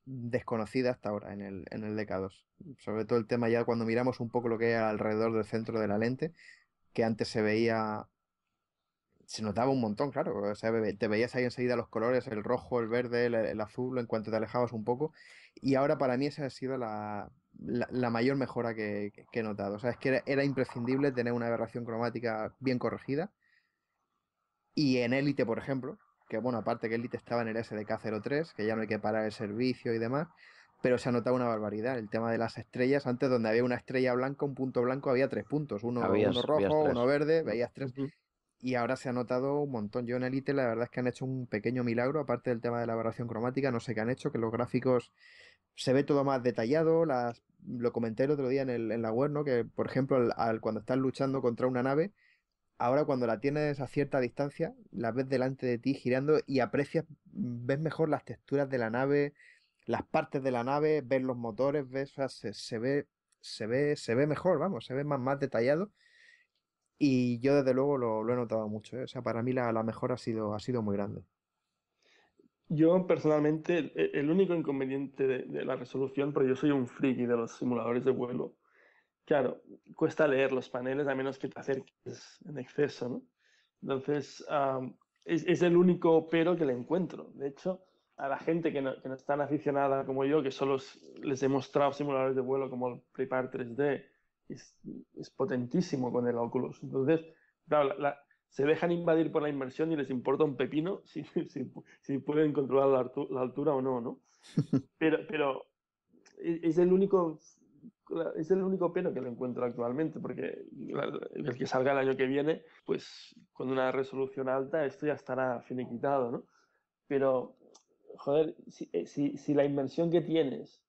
desconocida hasta ahora en el, en el DK2. Sobre todo el tema ya cuando miramos un poco lo que hay alrededor del centro de la lente, que antes se veía se notaba un montón, claro. O sea, te veías ahí enseguida los colores, el rojo, el verde, el, azul, en cuanto te alejabas un poco. Y ahora para mí esa ha sido la, la, mayor mejora que, he notado. O sea, es que era, imprescindible tener una aberración cromática bien corregida. Y en Elite, por ejemplo, que bueno, aparte que Elite estaba en el SDK03, que ya no hay que parar el servicio y demás, pero se ha notado una barbaridad. El tema de las estrellas, antes donde había una estrella blanca, un punto blanco, había tres puntos: uno, uno rojo, uno verde, veías tres. puntos y ahora se ha notado un montón. Yo en Elite la verdad es que han hecho un pequeño milagro, aparte del tema de la variación cromática, no sé qué han hecho, que los gráficos se ve todo más detallado, las, lo comenté el otro día en, el, en la web, ¿no? que por ejemplo al, cuando estás luchando contra una nave, ahora cuando la tienes a cierta distancia, la ves delante de ti girando y aprecias, ves mejor las texturas de la nave, las partes de la nave, ves los motores, ves, se, se ve se ve, se ve mejor, vamos, se ve más, más detallado y yo desde luego lo, he notado mucho. ¿eh? O sea, para mí la, la, mejora ha sido, ha sido muy grande. Yo personalmente, el, e, único inconveniente de, la resolución, pero yo soy un friki de los simuladores de vuelo, claro, cuesta leer los paneles a menos que te acerques en exceso, ¿no? Entonces, es, el único pero que le encuentro. De hecho, a la gente que no, que no es tan aficionada como yo, que solo les he mostrado simuladores de vuelo como el Prepar 3D es, potentísimo con el Oculus. Entonces, se dejan invadir por la inmersión y les importa un pepino [laughs] si, pueden controlar la, altura o no, ¿no? [laughs] Pero, pero e, es el único es el único pero que lo encuentro actualmente, porque el que salga el año que viene, pues con una resolución alta esto ya estará finiquitado, ¿no? Pero, joder, si, eh, la inversión que tienes,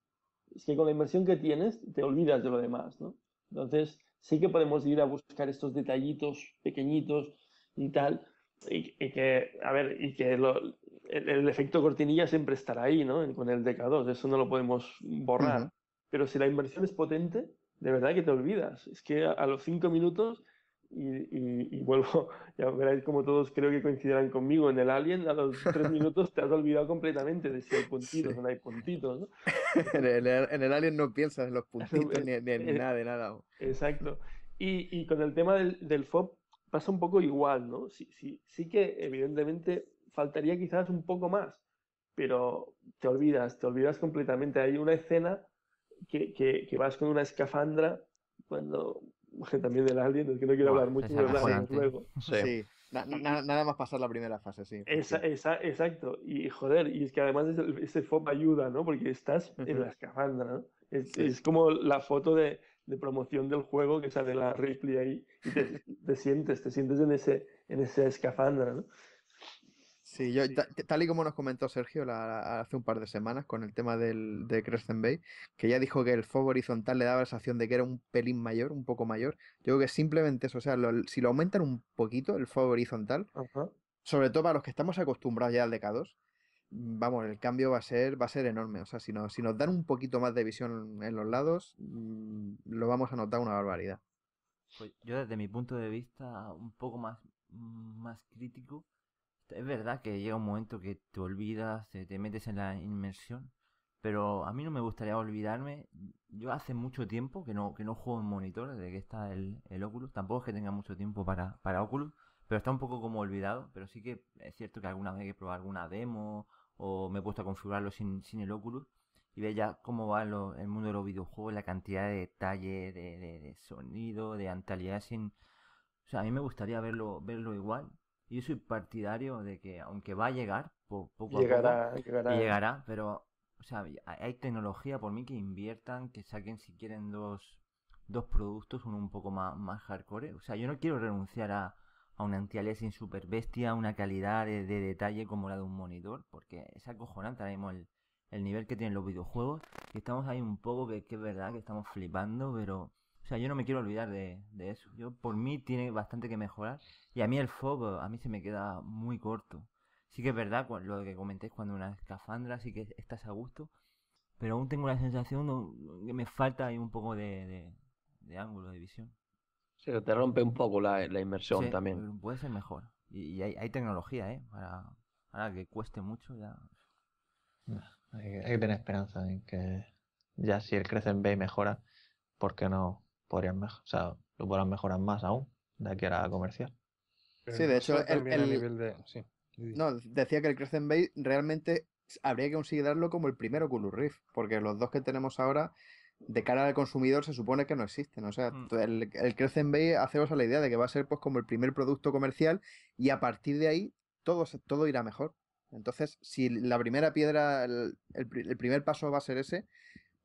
es que con la inversión que tienes te olvidas de lo demás, ¿no? Entonces, sí que podemos ir a buscar estos detallitos pequeñitos y tal, y, que, a ver, y que el, efecto cortinilla siempre estará ahí, ¿no? Con el DK2, eso no lo podemos borrar. Pero si la inversión es potente, de verdad que te olvidas. Es que a, a los cinco minutos y, y, vuelvo, [laughs] ya veréis como todos creo que coincidirán conmigo en el Alien, a los tres [laughs] minutos te has olvidado completamente de si hay puntitos o no hay puntitos. ¿no? [laughs] en, el, Alien no piensas en los puntitos ni, en eh, nada, de nada. Exacto. Y, y, con el tema del, del, FOB pasa un poco igual, ¿no? Sí, sí, sí que evidentemente faltaría quizás un poco más, pero te olvidas, te olvidas completamente. Hay una escena que, que, que vas con una escafandra cuando [laughs] también del Alien, es que no quiero hablar mucho del Alien luego. Sí. nada más pasar la primera fase, sí. Esa, exacto. Y joder, y es que además ese, ese FOB ayuda, ¿no? Porque estás en la escafandra, ¿no? Es, como la foto de, de, promoción del juego que sale la Ripley ahí y te, [laughs] sientes, te sientes en, ese, en esa escafandra, ¿no? Sí, tal y como nos comentó Sergio hace un par de semanas con el tema del, de Crescent Bay, que ya dijo que el fuego horizontal le daba la sensación de que era un pelín mayor, un poco mayor. Yo creo que simplemente eso, o sea, si lo aumentan un poquito el fuego horizontal, sobre todo para los que estamos acostumbrados ya al DK2, mm, vamos, el cambio va a ser, va a ser enorme. O sea, si nos, si nos dan un poquito más de visión en los lados, mm, lo vamos a notar una barbaridad. Pues yo desde mi punto de vista un poco más, más crítico es verdad que llega un momento que te olvidas, te, metes en la inmersión, pero a mí no me gustaría olvidarme. Yo hace mucho tiempo que no, que no juego en monitor, desde que está el, el Oculus. Tampoco es que tenga mucho tiempo para, para Oculus, pero está un poco como olvidado. Pero sí que es cierto que alguna vez he probado alguna demo o me he puesto a configurarlo sin, sin el Oculus y ve ya cómo va el mundo de los videojuegos, la cantidad de detalle, de, sonido, de antalidad O sea, a mí me gustaría verlo, verlo igual, yo soy partidario de que, aunque va a llegar, poco a poco, llegará. llegará, pero hay tecnología por mí que inviertan, que saquen si quieren dos, dos productos, uno un poco más, más hardcore. O sea, yo no quiero renunciar a, a una anti super bestia, una calidad de, detalle como la de un monitor, porque es acojonante tenemos el, el nivel que tienen los videojuegos. Y estamos ahí un poco que es verdad que estamos flipando, pero o sea, yo no me quiero olvidar de, eso. Yo, por mí, tiene bastante que mejorar. Y a mí el foco, a mí se me queda muy corto. Sí que es verdad lo que comenté cuando una escafandra, sí que estás a gusto. Pero aún tengo la sensación que me falta ahí un poco de, ángulo, de visión. Sí, te rompe un poco la, la inmersión también. Puede ser mejor. Y, hay, tecnología, ¿eh? Para, que cueste mucho ya. Hay, que tener esperanza en que ya si el Crescent y mejora, ¿por qué no podrían o sea, lo podrán mejorar más aún de aquí a la comercial. sí, de hecho, No, decía que el Crescent Bay realmente habría que considerarlo como el primero Oculus Rift, porque los dos que tenemos ahora, de cara al consumidor, se supone que no existen. O sea, mm. el, el, Crescent Bay, hacemos la idea de que va a ser pues como el primer producto comercial y a partir de ahí todo, todo irá mejor. Entonces, si la primera piedra, el, el primer paso va a ser ese,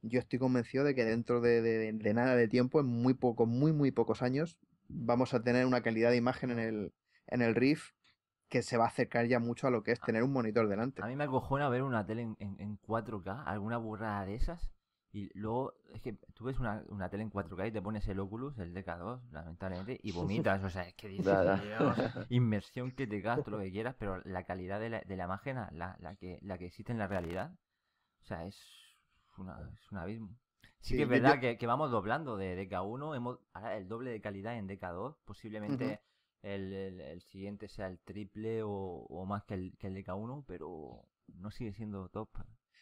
yo estoy convencido de que dentro de, nada de tiempo, en muy poco, muy, muy pocos años, vamos a tener una calidad de imagen en el, en el Rift que se va a acercar ya mucho a lo que es tener un monitor delante. A mí me acojona ver una tele en, en, 4K, alguna burrada de esas, y luego, es que tú ves una, tele en 4K y te pones el Oculus, el DK2, lamentablemente, y vomitas. O sea, es que dice [laughs] inmersión que te gastes, lo que quieras, pero la calidad de la, de la imagen, la, la, que, la que existe en la realidad, o sea, es es un abismo. Sí, que es verdad que, vamos doblando de DK1, hemos, ahora el doble de calidad en DK2, posiblemente el, siguiente sea el triple o, más que el, que el, DK1, pero no sigue siendo top.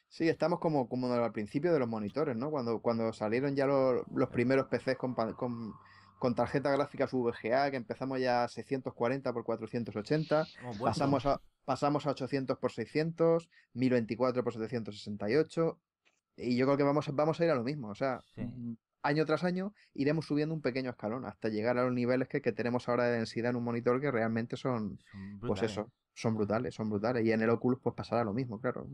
Sí, estamos como, como al principio de los monitores, ¿no? Cuando, cuando salieron ya los, primeros PCs con, con, con tarjeta gráfica VGA, que empezamos ya a 640 x 480, pasamos a pasamos a 800 x 600, 1024 x 768, y yo creo que vamos, vamos a ir a lo mismo. O sea, mm, año tras año iremos subiendo un pequeño escalón hasta llegar a los niveles que, tenemos ahora de densidad en un monitor que realmente son, pues eso, son brutales, son brutales. Y en el Oculus pues pasará lo mismo, claro.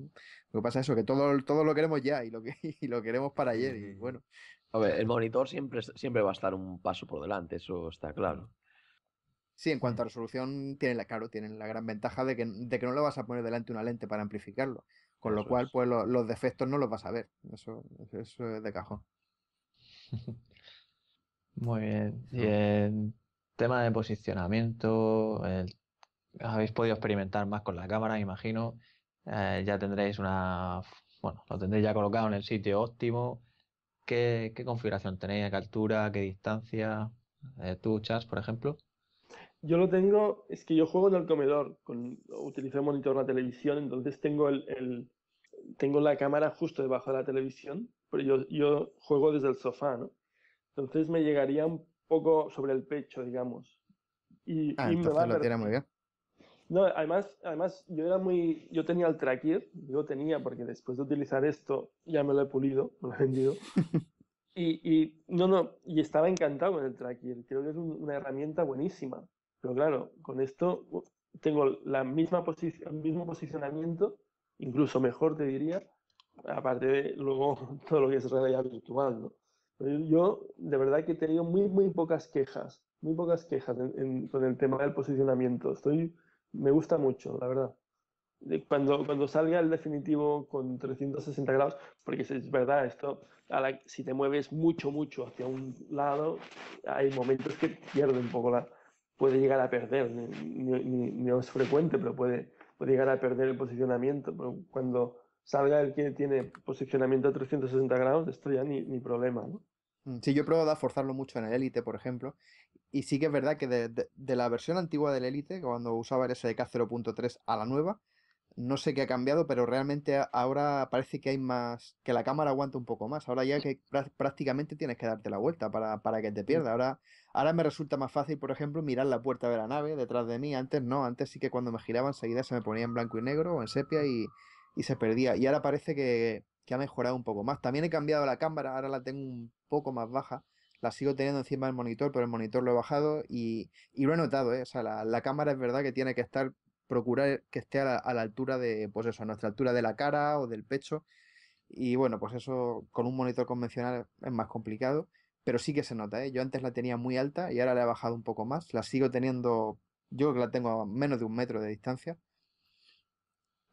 Lo que pasa es eso, que todo, todo lo queremos ya y lo, que, [laughs] lo queremos para ayer. Y bueno. A ver, el monitor siempre, siempre va a estar un paso por delante, eso está claro. Sí, en cuanto a resolución, tienen la, claro, tienen la gran ventaja de que, de que no le vas a poner delante una lente para amplificarlo. Con lo cual, pues los defectos no los vas a ver. Eso, eso es de cajón. [laughs] Muy bien. Y tema de posicionamiento, habéis podido experimentar más con la cámara, imagino. Eh, ya tendréis una. Bueno, lo tendréis ya colocado en el sitio óptimo. ¿Qué, configuración tenéis? ¿A qué altura? ¿Qué distancia? Eh, ¿Tú, por ejemplo? Yo lo tengo, es que yo juego en el comedor, con, utilicé el monitor de la televisión, entonces tengo el, tengo la cámara justo debajo de la televisión, pero yo, yo juego desde el sofá, ¿no? Entonces me llegaría un poco sobre el pecho, digamos. Y, ah, lo tiene muy bien. No, además, además yo era muy, yo tenía el tracker, yo tenía porque después de utilizar esto ya me lo he pulido, me lo he vendido. [laughs] y, y, no, no, y estaba encantado con el tracker. Creo que es una herramienta buenísima. Pero claro, con esto tengo la misma posición, el mismo posicionamiento incluso mejor te diría, aparte de luego [laughs] todo lo que es realidad virtual, ¿no? Yo de verdad que he tenido muy, muy pocas quejas, muy pocas quejas con el tema del posicionamiento. Estoy, me gusta mucho, la verdad. Cuando, cuando salga el definitivo con 360 grados, porque es verdad, esto, si te mueves mucho, mucho hacia un lado, hay momentos que pierde un poco la, puede llegar a perder, no es frecuente, pero puede, puede llegar a perder el posicionamiento, pero cuando salga el que tiene posicionamiento a 360 grados, esto ya ni, problema, ¿no? Mm, sí, yo he probado a forzarlo mucho en el Elite, por ejemplo, y sí que es verdad que de, la versión antigua del Elite, cuando usaba el SDK 0.3 a la nueva, no sé qué ha cambiado, pero realmente ahora parece que hay más, que la cámara aguanta un poco más. Ahora ya que prácticamente tienes que darte la vuelta para, que te pierda. Ahora, ahora me resulta más fácil, por ejemplo, mirar la puerta de la nave detrás de mí. Antes no, antes sí que cuando me giraba enseguida se me ponía en blanco y negro o en sepia y, se perdía. Y ahora parece que, ha mejorado un poco más. También he cambiado la cámara, ahora la tengo un poco más baja la sigo teniendo encima del monitor, pero el monitor lo he bajado y, lo he notado, ¿eh? O sea, la, cámara es verdad que tiene que estar procurar eh, que esté a la, altura de, pues eso, a nuestra altura de la cara o del pecho. Y bueno, pues eso con un monitor convencional es más complicado, pero sí que se nota, ¿eh? Yo antes la tenía muy alta y ahora la he bajado un poco más. La sigo teniendo, yo creo que la tengo a menos de un metro de distancia.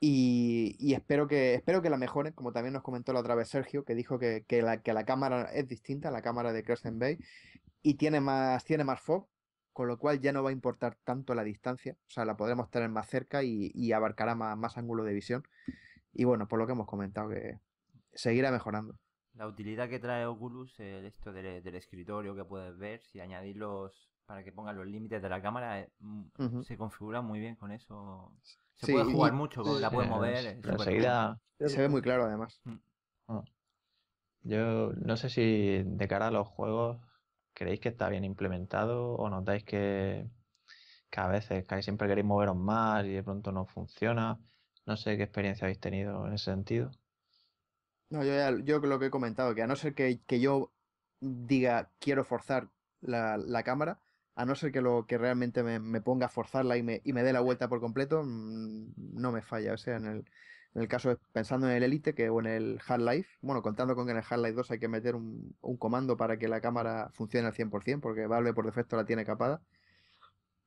Y, espero, que, espero que la mejoren, como también nos comentó la otra vez Sergio, que dijo que, la, que la cámara es distinta, la cámara de Crescent Bay, y tiene más, tiene más fog con lo cual ya no va a importar tanto la distancia, o sea, la podremos tener más cerca y, abarcará más, ángulo de visión. Y bueno, por lo que hemos comentado, que seguirá mejorando. La utilidad que trae Oculus, el eh, esto del, escritorio que puedes ver, si añadirlos para que pongan los límites de la cámara, eh, mm, se configura muy bien con eso. Se puede jugar mucho, la puedes mover. Se ve muy claro además. Mm. Yo no sé si de cara a los juegos ¿Creéis que está bien implementado o notáis que, que a veces que siempre queréis moveros más y de pronto no funciona? No sé qué experiencia habéis tenido en ese sentido. No, yo, lo que he comentado, que a no ser que, que yo diga quiero forzar la, cámara, a no ser que lo que realmente me, me ponga a forzarla y me, y me dé la vuelta por completo, mm, no me falla. O sea, en el, en el caso, pensando en el Elite que, o en el Half-Life, bueno, contando con que en el Half-Life 2 hay que meter un, comando para que la cámara funcione al 100%, porque Valve por defecto la tiene capada.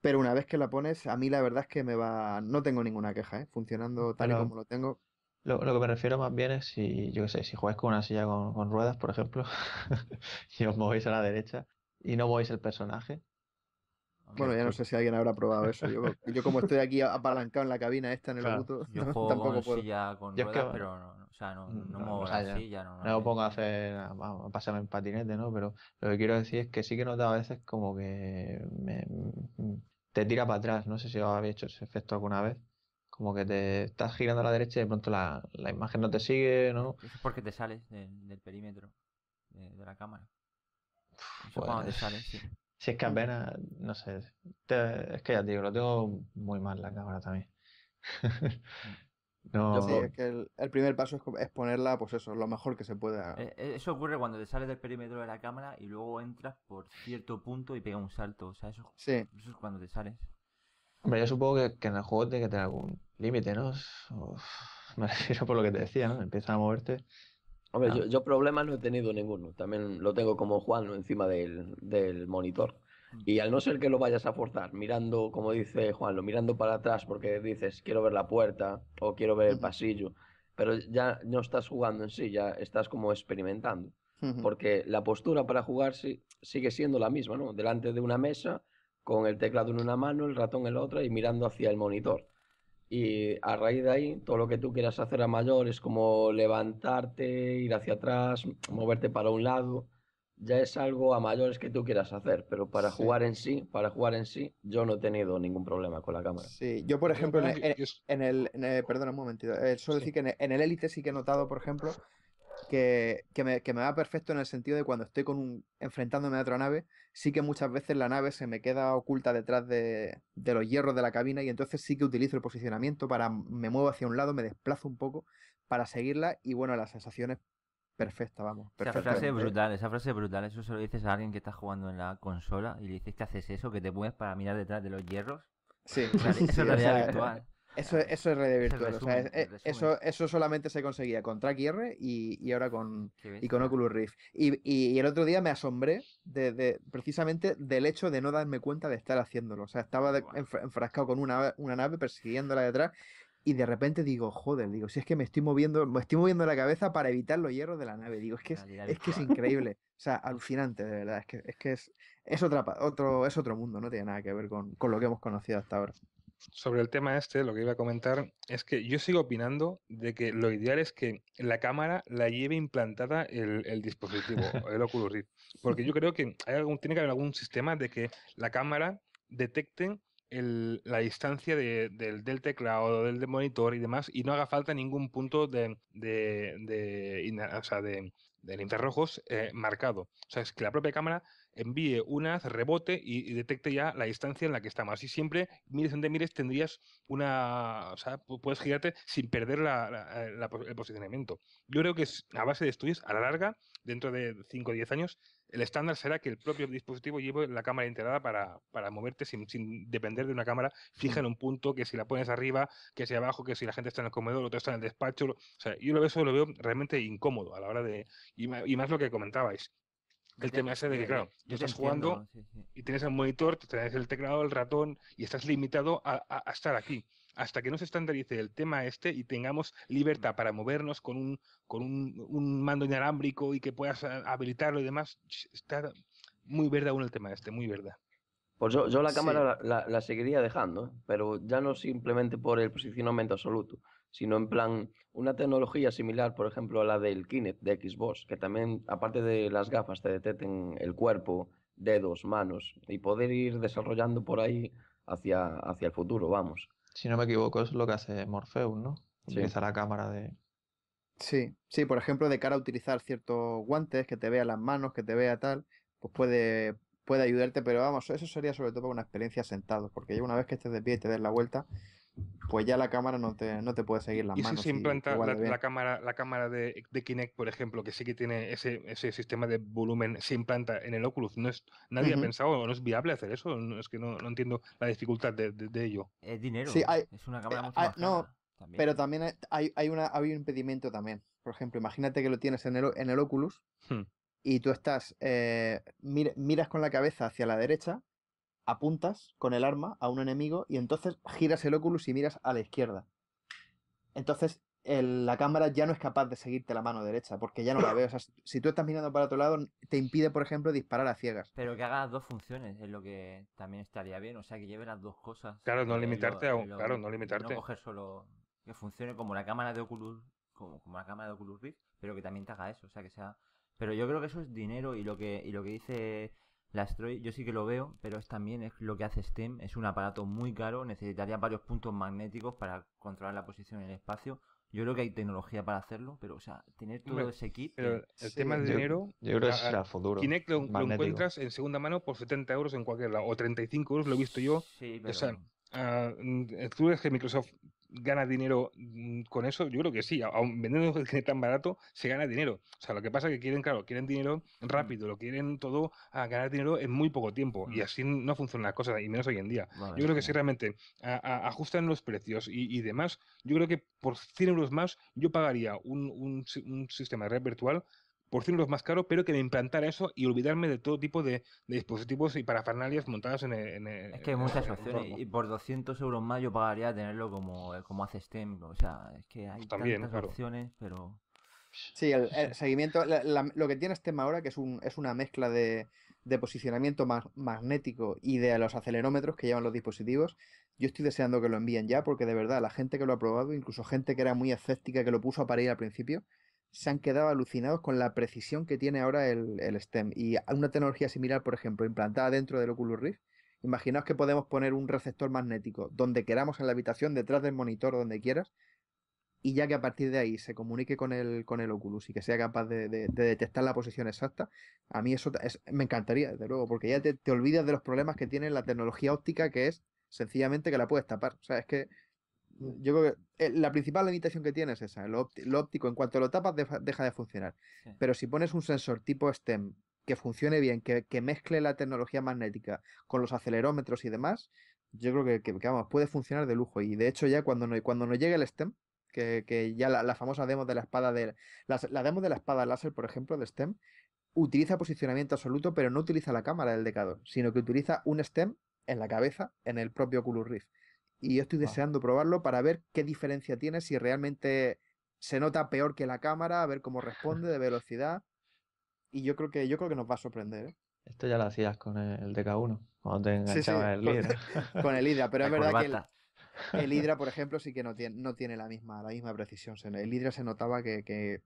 Pero una vez que la pones, a mí la verdad es que me va. No tengo ninguna queja, ¿eh? Funcionando tal y como lo tengo. Lo, que me refiero más bien es si, yo qué sé, si jugáis con una silla con, con ruedas, por ejemplo, [laughs] y os movéis a la derecha y no movéis el personaje, bueno, ya no sé si alguien habrá probado eso. [laughs] Yo, como estoy aquí apalancado en la cabina esta en el auto, yo [laughs] juego con silla con pero no, o sea, no, mm, no, muevo silla. No, me pongo a hacer, a pasarme en patinete, ¿no? Pero lo que quiero decir es que sí que he notado a veces como que mm, te tira para atrás. No sé si os habéis hecho ese efecto alguna vez como que te estás girando a la derecha y de pronto la, la imagen no te sigue, ¿no? es porque te sales del perímetro de, la cámara. Eso cuando te pues sales, sí. Si es que apenas, no sé, es que ya te digo, lo tengo muy mal la cámara también. [laughs] no. Sí, es que el, primer paso es, es, ponerla, pues eso, lo mejor que se pueda. Eh, eh, eso ocurre cuando te sales del perímetro de la cámara y luego entras por cierto punto y pega un salto. O sea, eso, es cuando te sales. Hombre, yo supongo que, en el juego tiene que tener algún límite, ¿no? me [laughs] refiero por lo que te decía, ¿no? Empieza a moverte Hombre, yo, problemas no he tenido ninguno. También lo tengo como Juan encima del, monitor. Mm. Y al no ser que lo vayas a forzar, mirando, como dice Juan, mirando para atrás porque dices quiero ver la puerta o quiero ver el pasillo, pero ya no estás jugando en sí, ya estás como experimentando. Porque la postura para jugar sigue siendo la misma, ¿no? Delante de una mesa, con el teclado en una mano, el ratón en la otra y mirando hacia el monitor. Y a raíz de ahí, todo lo que tú quieras hacer a mayor es como levantarte, ir hacia atrás, moverte para un lado. Ya es algo a mayores que tú quieras hacer, pero para jugar en sí, para jugar en sí, yo no he tenido ningún problema con la cámara. Sí, yo por ejemplo, en, el, en perdona un momento eh, decir que en el Elite sí que he notado, por ejemplo, que, que, me, que, me, va perfecto en el sentido de cuando estoy con un, enfrentándome a otra nave, sí que muchas veces la nave se me queda oculta detrás de, de, los hierros de la cabina y entonces sí que utilizo el posicionamiento para me muevo hacia un lado, me desplazo un poco para seguirla y bueno, la sensación es perfecta, vamos. Esa frase es brutal, esa frase es brutal. Eso se lo dices a alguien que está jugando en la consola y le dices que haces eso, que te mueves para mirar detrás de los hierros. Sí, [laughs] [laughs] sí, es realidad eso, eso es Red Virtual. E, e, eso, eso solamente se conseguía con Track y, y ahora con, y con Oculus Rift. Y, y, el otro día me asombré de, precisamente del hecho de no darme cuenta de estar haciéndolo. O sea, estaba enfrascado con una, una nave persiguiéndola detrás y de repente digo, joder, digo, si es que me estoy moviendo, me estoy moviendo la cabeza para evitar los hierros de la nave. Digo, es que es, que es increíble. [laughs] O sea, alucinante, de verdad. Es que es que es, es otra, otro, es otro mundo, no tiene nada que ver con lo que hemos conocido hasta ahora sobre el tema este, lo que iba a comentar es que yo sigo opinando de que lo ideal es que la cámara la lleve implantada el, el dispositivo, [laughs] el Oculus Porque yo creo que hay tiene que haber algún sistema de que la cámara detecte la distancia del, teclado, del, monitor y demás, y no haga falta ningún punto de, de, de o eh, marcado. O sea, es que la propia cámara envíe haz, rebote y, detecte ya la distancia en la que estamos. y siempre, miles donde miles tendrías una. O sea, puedes girarte sin perder la, el posicionamiento. Yo creo que a base de estudios, a la larga, dentro de 5 o 10 años, el estándar será que el propio dispositivo lleve la cámara integrada para, para moverte sin, sin, depender de una cámara fija mm. en un punto, que si la pones arriba, que si abajo, que si la gente está en el comedor, otro está en el despacho. O sea, yo lo, eso lo veo realmente incómodo a la hora de. y más lo que comentabais. El tema ese de que, claro, tú estás jugando y tienes el monitor, tienes el teclado, el ratón y estás limitado a, estar aquí. Hasta que no se estandarice el tema este y tengamos libertad para movernos con un, con un, mando inalámbrico y que puedas eh, habilitarlo y demás, está muy verde aún el tema este, muy verde. Pues yo, yo la cámara la, seguiría dejando, pero ya no simplemente por el posicionamiento absoluto, sino en plan una tecnología similar, por ejemplo, a la del Kinect de Xbox, que también, aparte de las gafas, te detecten el cuerpo, dedos, manos, y poder ir desarrollando por ahí hacia, hacia el futuro, vamos. Si no me equivoco, es lo que hace Morpheus, ¿no? Utiliza la cámara de... Sí, sí, por ejemplo, de cara a utilizar ciertos guantes, que te vea las manos, que te vea tal, pues puede, puede ayudarte, pero vamos, eso sería sobre todo para una experiencia sentado porque ya una vez que estés de pie y te des la vuelta, pues ya la cámara no te, no te puede seguir las ¿Y Si se implanta la, cámara, la cámara de, Kinect, por ejemplo, que sí que tiene ese, ese, sistema de volumen, se implanta en el Oculus. No es, nadie ha pensado, no es viable hacer eso. es que no, entiendo la dificultad de, ello. Es dinero. es una cámara eh, No, pero también hay, hay, una, un impedimento también. Por ejemplo, imagínate que lo tienes en el, en el Oculus hmm. y tú estás, eh, miras con la cabeza hacia la derecha apuntas con el arma a un enemigo y entonces giras el Oculus y miras a la izquierda. Entonces la cámara ya no es capaz de seguirte la mano derecha, porque ya no la veo. si tú estás mirando para otro lado, te impide, por ejemplo, disparar a ciegas. Pero que haga dos funciones es lo que también estaría bien. O sea, que lleve las dos cosas. Claro, no limitarte a un, Claro, no limitarte. No solo. Que funcione como la cámara de Oculus. Como, como, la cámara de Oculus Rift, pero que también te haga eso. O sea, que sea. Pero yo creo que eso es dinero y lo que, y lo que dice la yo sí que lo veo, pero es también es lo que hace STEM. Es un aparato muy caro, necesitaría varios puntos magnéticos para controlar la posición en el espacio. Yo creo que hay tecnología para hacerlo, pero, o sea, tener todo ese kit. el tema del dinero. Yo, creo que es la futuro. Kinect lo, encuentras en segunda mano por 70 euros en cualquier lado, o 35 euros, lo he visto yo. Sí, pero. O sea, ah, mm, tú ves que Microsoft ¿gana dinero mm, con eso? Yo creo que sí, aun vendiendo [laughs] tan barato se gana dinero. O sea, lo que pasa es que quieren, claro, quieren dinero rápido, lo quieren todo a ah, ganar dinero en muy poco tiempo y así no funciona las cosas, y menos hoy en día. yo creo que si sí, realmente ajustan los precios y, y, demás, yo creo que por 100 euros más yo pagaría un, un sistema de red virtual por cien euros más caro, pero que de implantar eso y olvidarme de todo tipo de, dispositivos y parafernalias montadas en el. E, es que hay muchas opciones y por 200 euros más yo pagaría tenerlo como, eh, como hace STEM. O sea, es que hay pues tantas opciones, pero. Sí, el, seguimiento, lo que tiene STEM ahora, que es, un, es una mezcla de, posicionamiento magnético y de los acelerómetros que llevan los dispositivos, yo estoy deseando que lo envíen ya, porque de verdad, la gente que lo ha probado, incluso gente que era muy escéptica, que lo puso a parir al principio, se han quedado alucinados con la precisión que tiene ahora el, STEM. Y una tecnología similar, por ejemplo, implantada dentro del Oculus Rift, imaginaos que podemos poner un receptor magnético donde queramos en la habitación, detrás del monitor, donde quieras, y ya que a partir de ahí se comunique con el, con el Oculus y que sea capaz de, detectar la posición exacta, a mí eso me encantaría, desde luego, porque ya te, te olvidas de los problemas que tiene la tecnología óptica, que es sencillamente que la puedes tapar. O sea, es que Mm, yo creo que eh, la principal limitación que tiene es esa, lo, óptico, en cuanto lo tapas deja de funcionar. Pero si pones un sensor tipo STEM que funcione bien, que, mezcle la tecnología magnética con los acelerómetros y demás, yo creo que, puede funcionar de lujo. Y de hecho ya cuando no, cuando no llegue el STEM, que, ya la, famosa demo de la espada de la, la demo de la espada láser, por ejemplo, de STEM, utiliza posicionamiento absoluto, pero no utiliza la cámara del decador, sino que utiliza un STEM en la cabeza, en el propio Oculus Rift y yo estoy ah. deseando probarlo para ver qué diferencia tiene, si realmente se nota peor que la cámara, a ver cómo responde de [laughs] velocidad. Y yo creo que, yo creo que nos va a sorprender. ¿eh? Esto ya lo hacías con el DK1, cuando te el Lidra. [laughs] Con, el Lidra, pero [laughs] es verdad que el, el, por ejemplo, sí que no tiene, no tiene la, misma, la misma precisión. El Lidra se notaba que,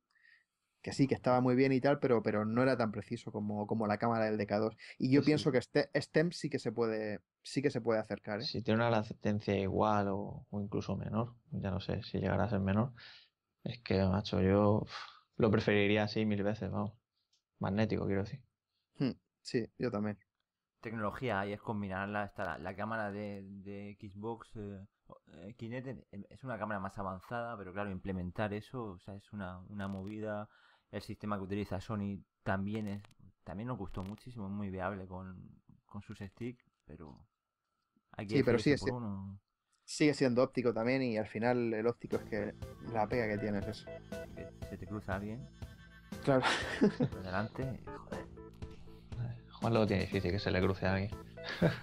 sí, que estaba muy bien y tal, pero, pero no era tan preciso como, como la cámara del DK2. Y yo pienso que STEM este sí que se puede, sí que se puede acercar. ¿eh? Si tiene una latencia igual o, incluso menor, ya no sé si llegará a ser menor, es que, macho, yo lo preferiría así mil veces, vamos. Magnético, quiero decir. Hmm, sí, yo también. Tecnología, y es combinarla, está la, cámara de, Xbox eh, eh, Kinect, eh, es una cámara más avanzada, pero claro, implementar eso, o sea, es una, movida, el sistema que utiliza Sony también es también nos gustó muchísimo, es muy viable con, con sus sticks, pero sí, pero sigue siendo, sigue siendo óptico también y al final el óptico es que la pega que tienes. es pues. eso. se te cruza alguien. Claro. adelante [laughs] delante, joder. Juan lo tiene difícil que se le cruce a alguien.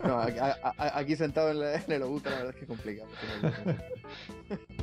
No, [laughs] aquí, sentado en, el obuto la verdad es que es complicado. [laughs]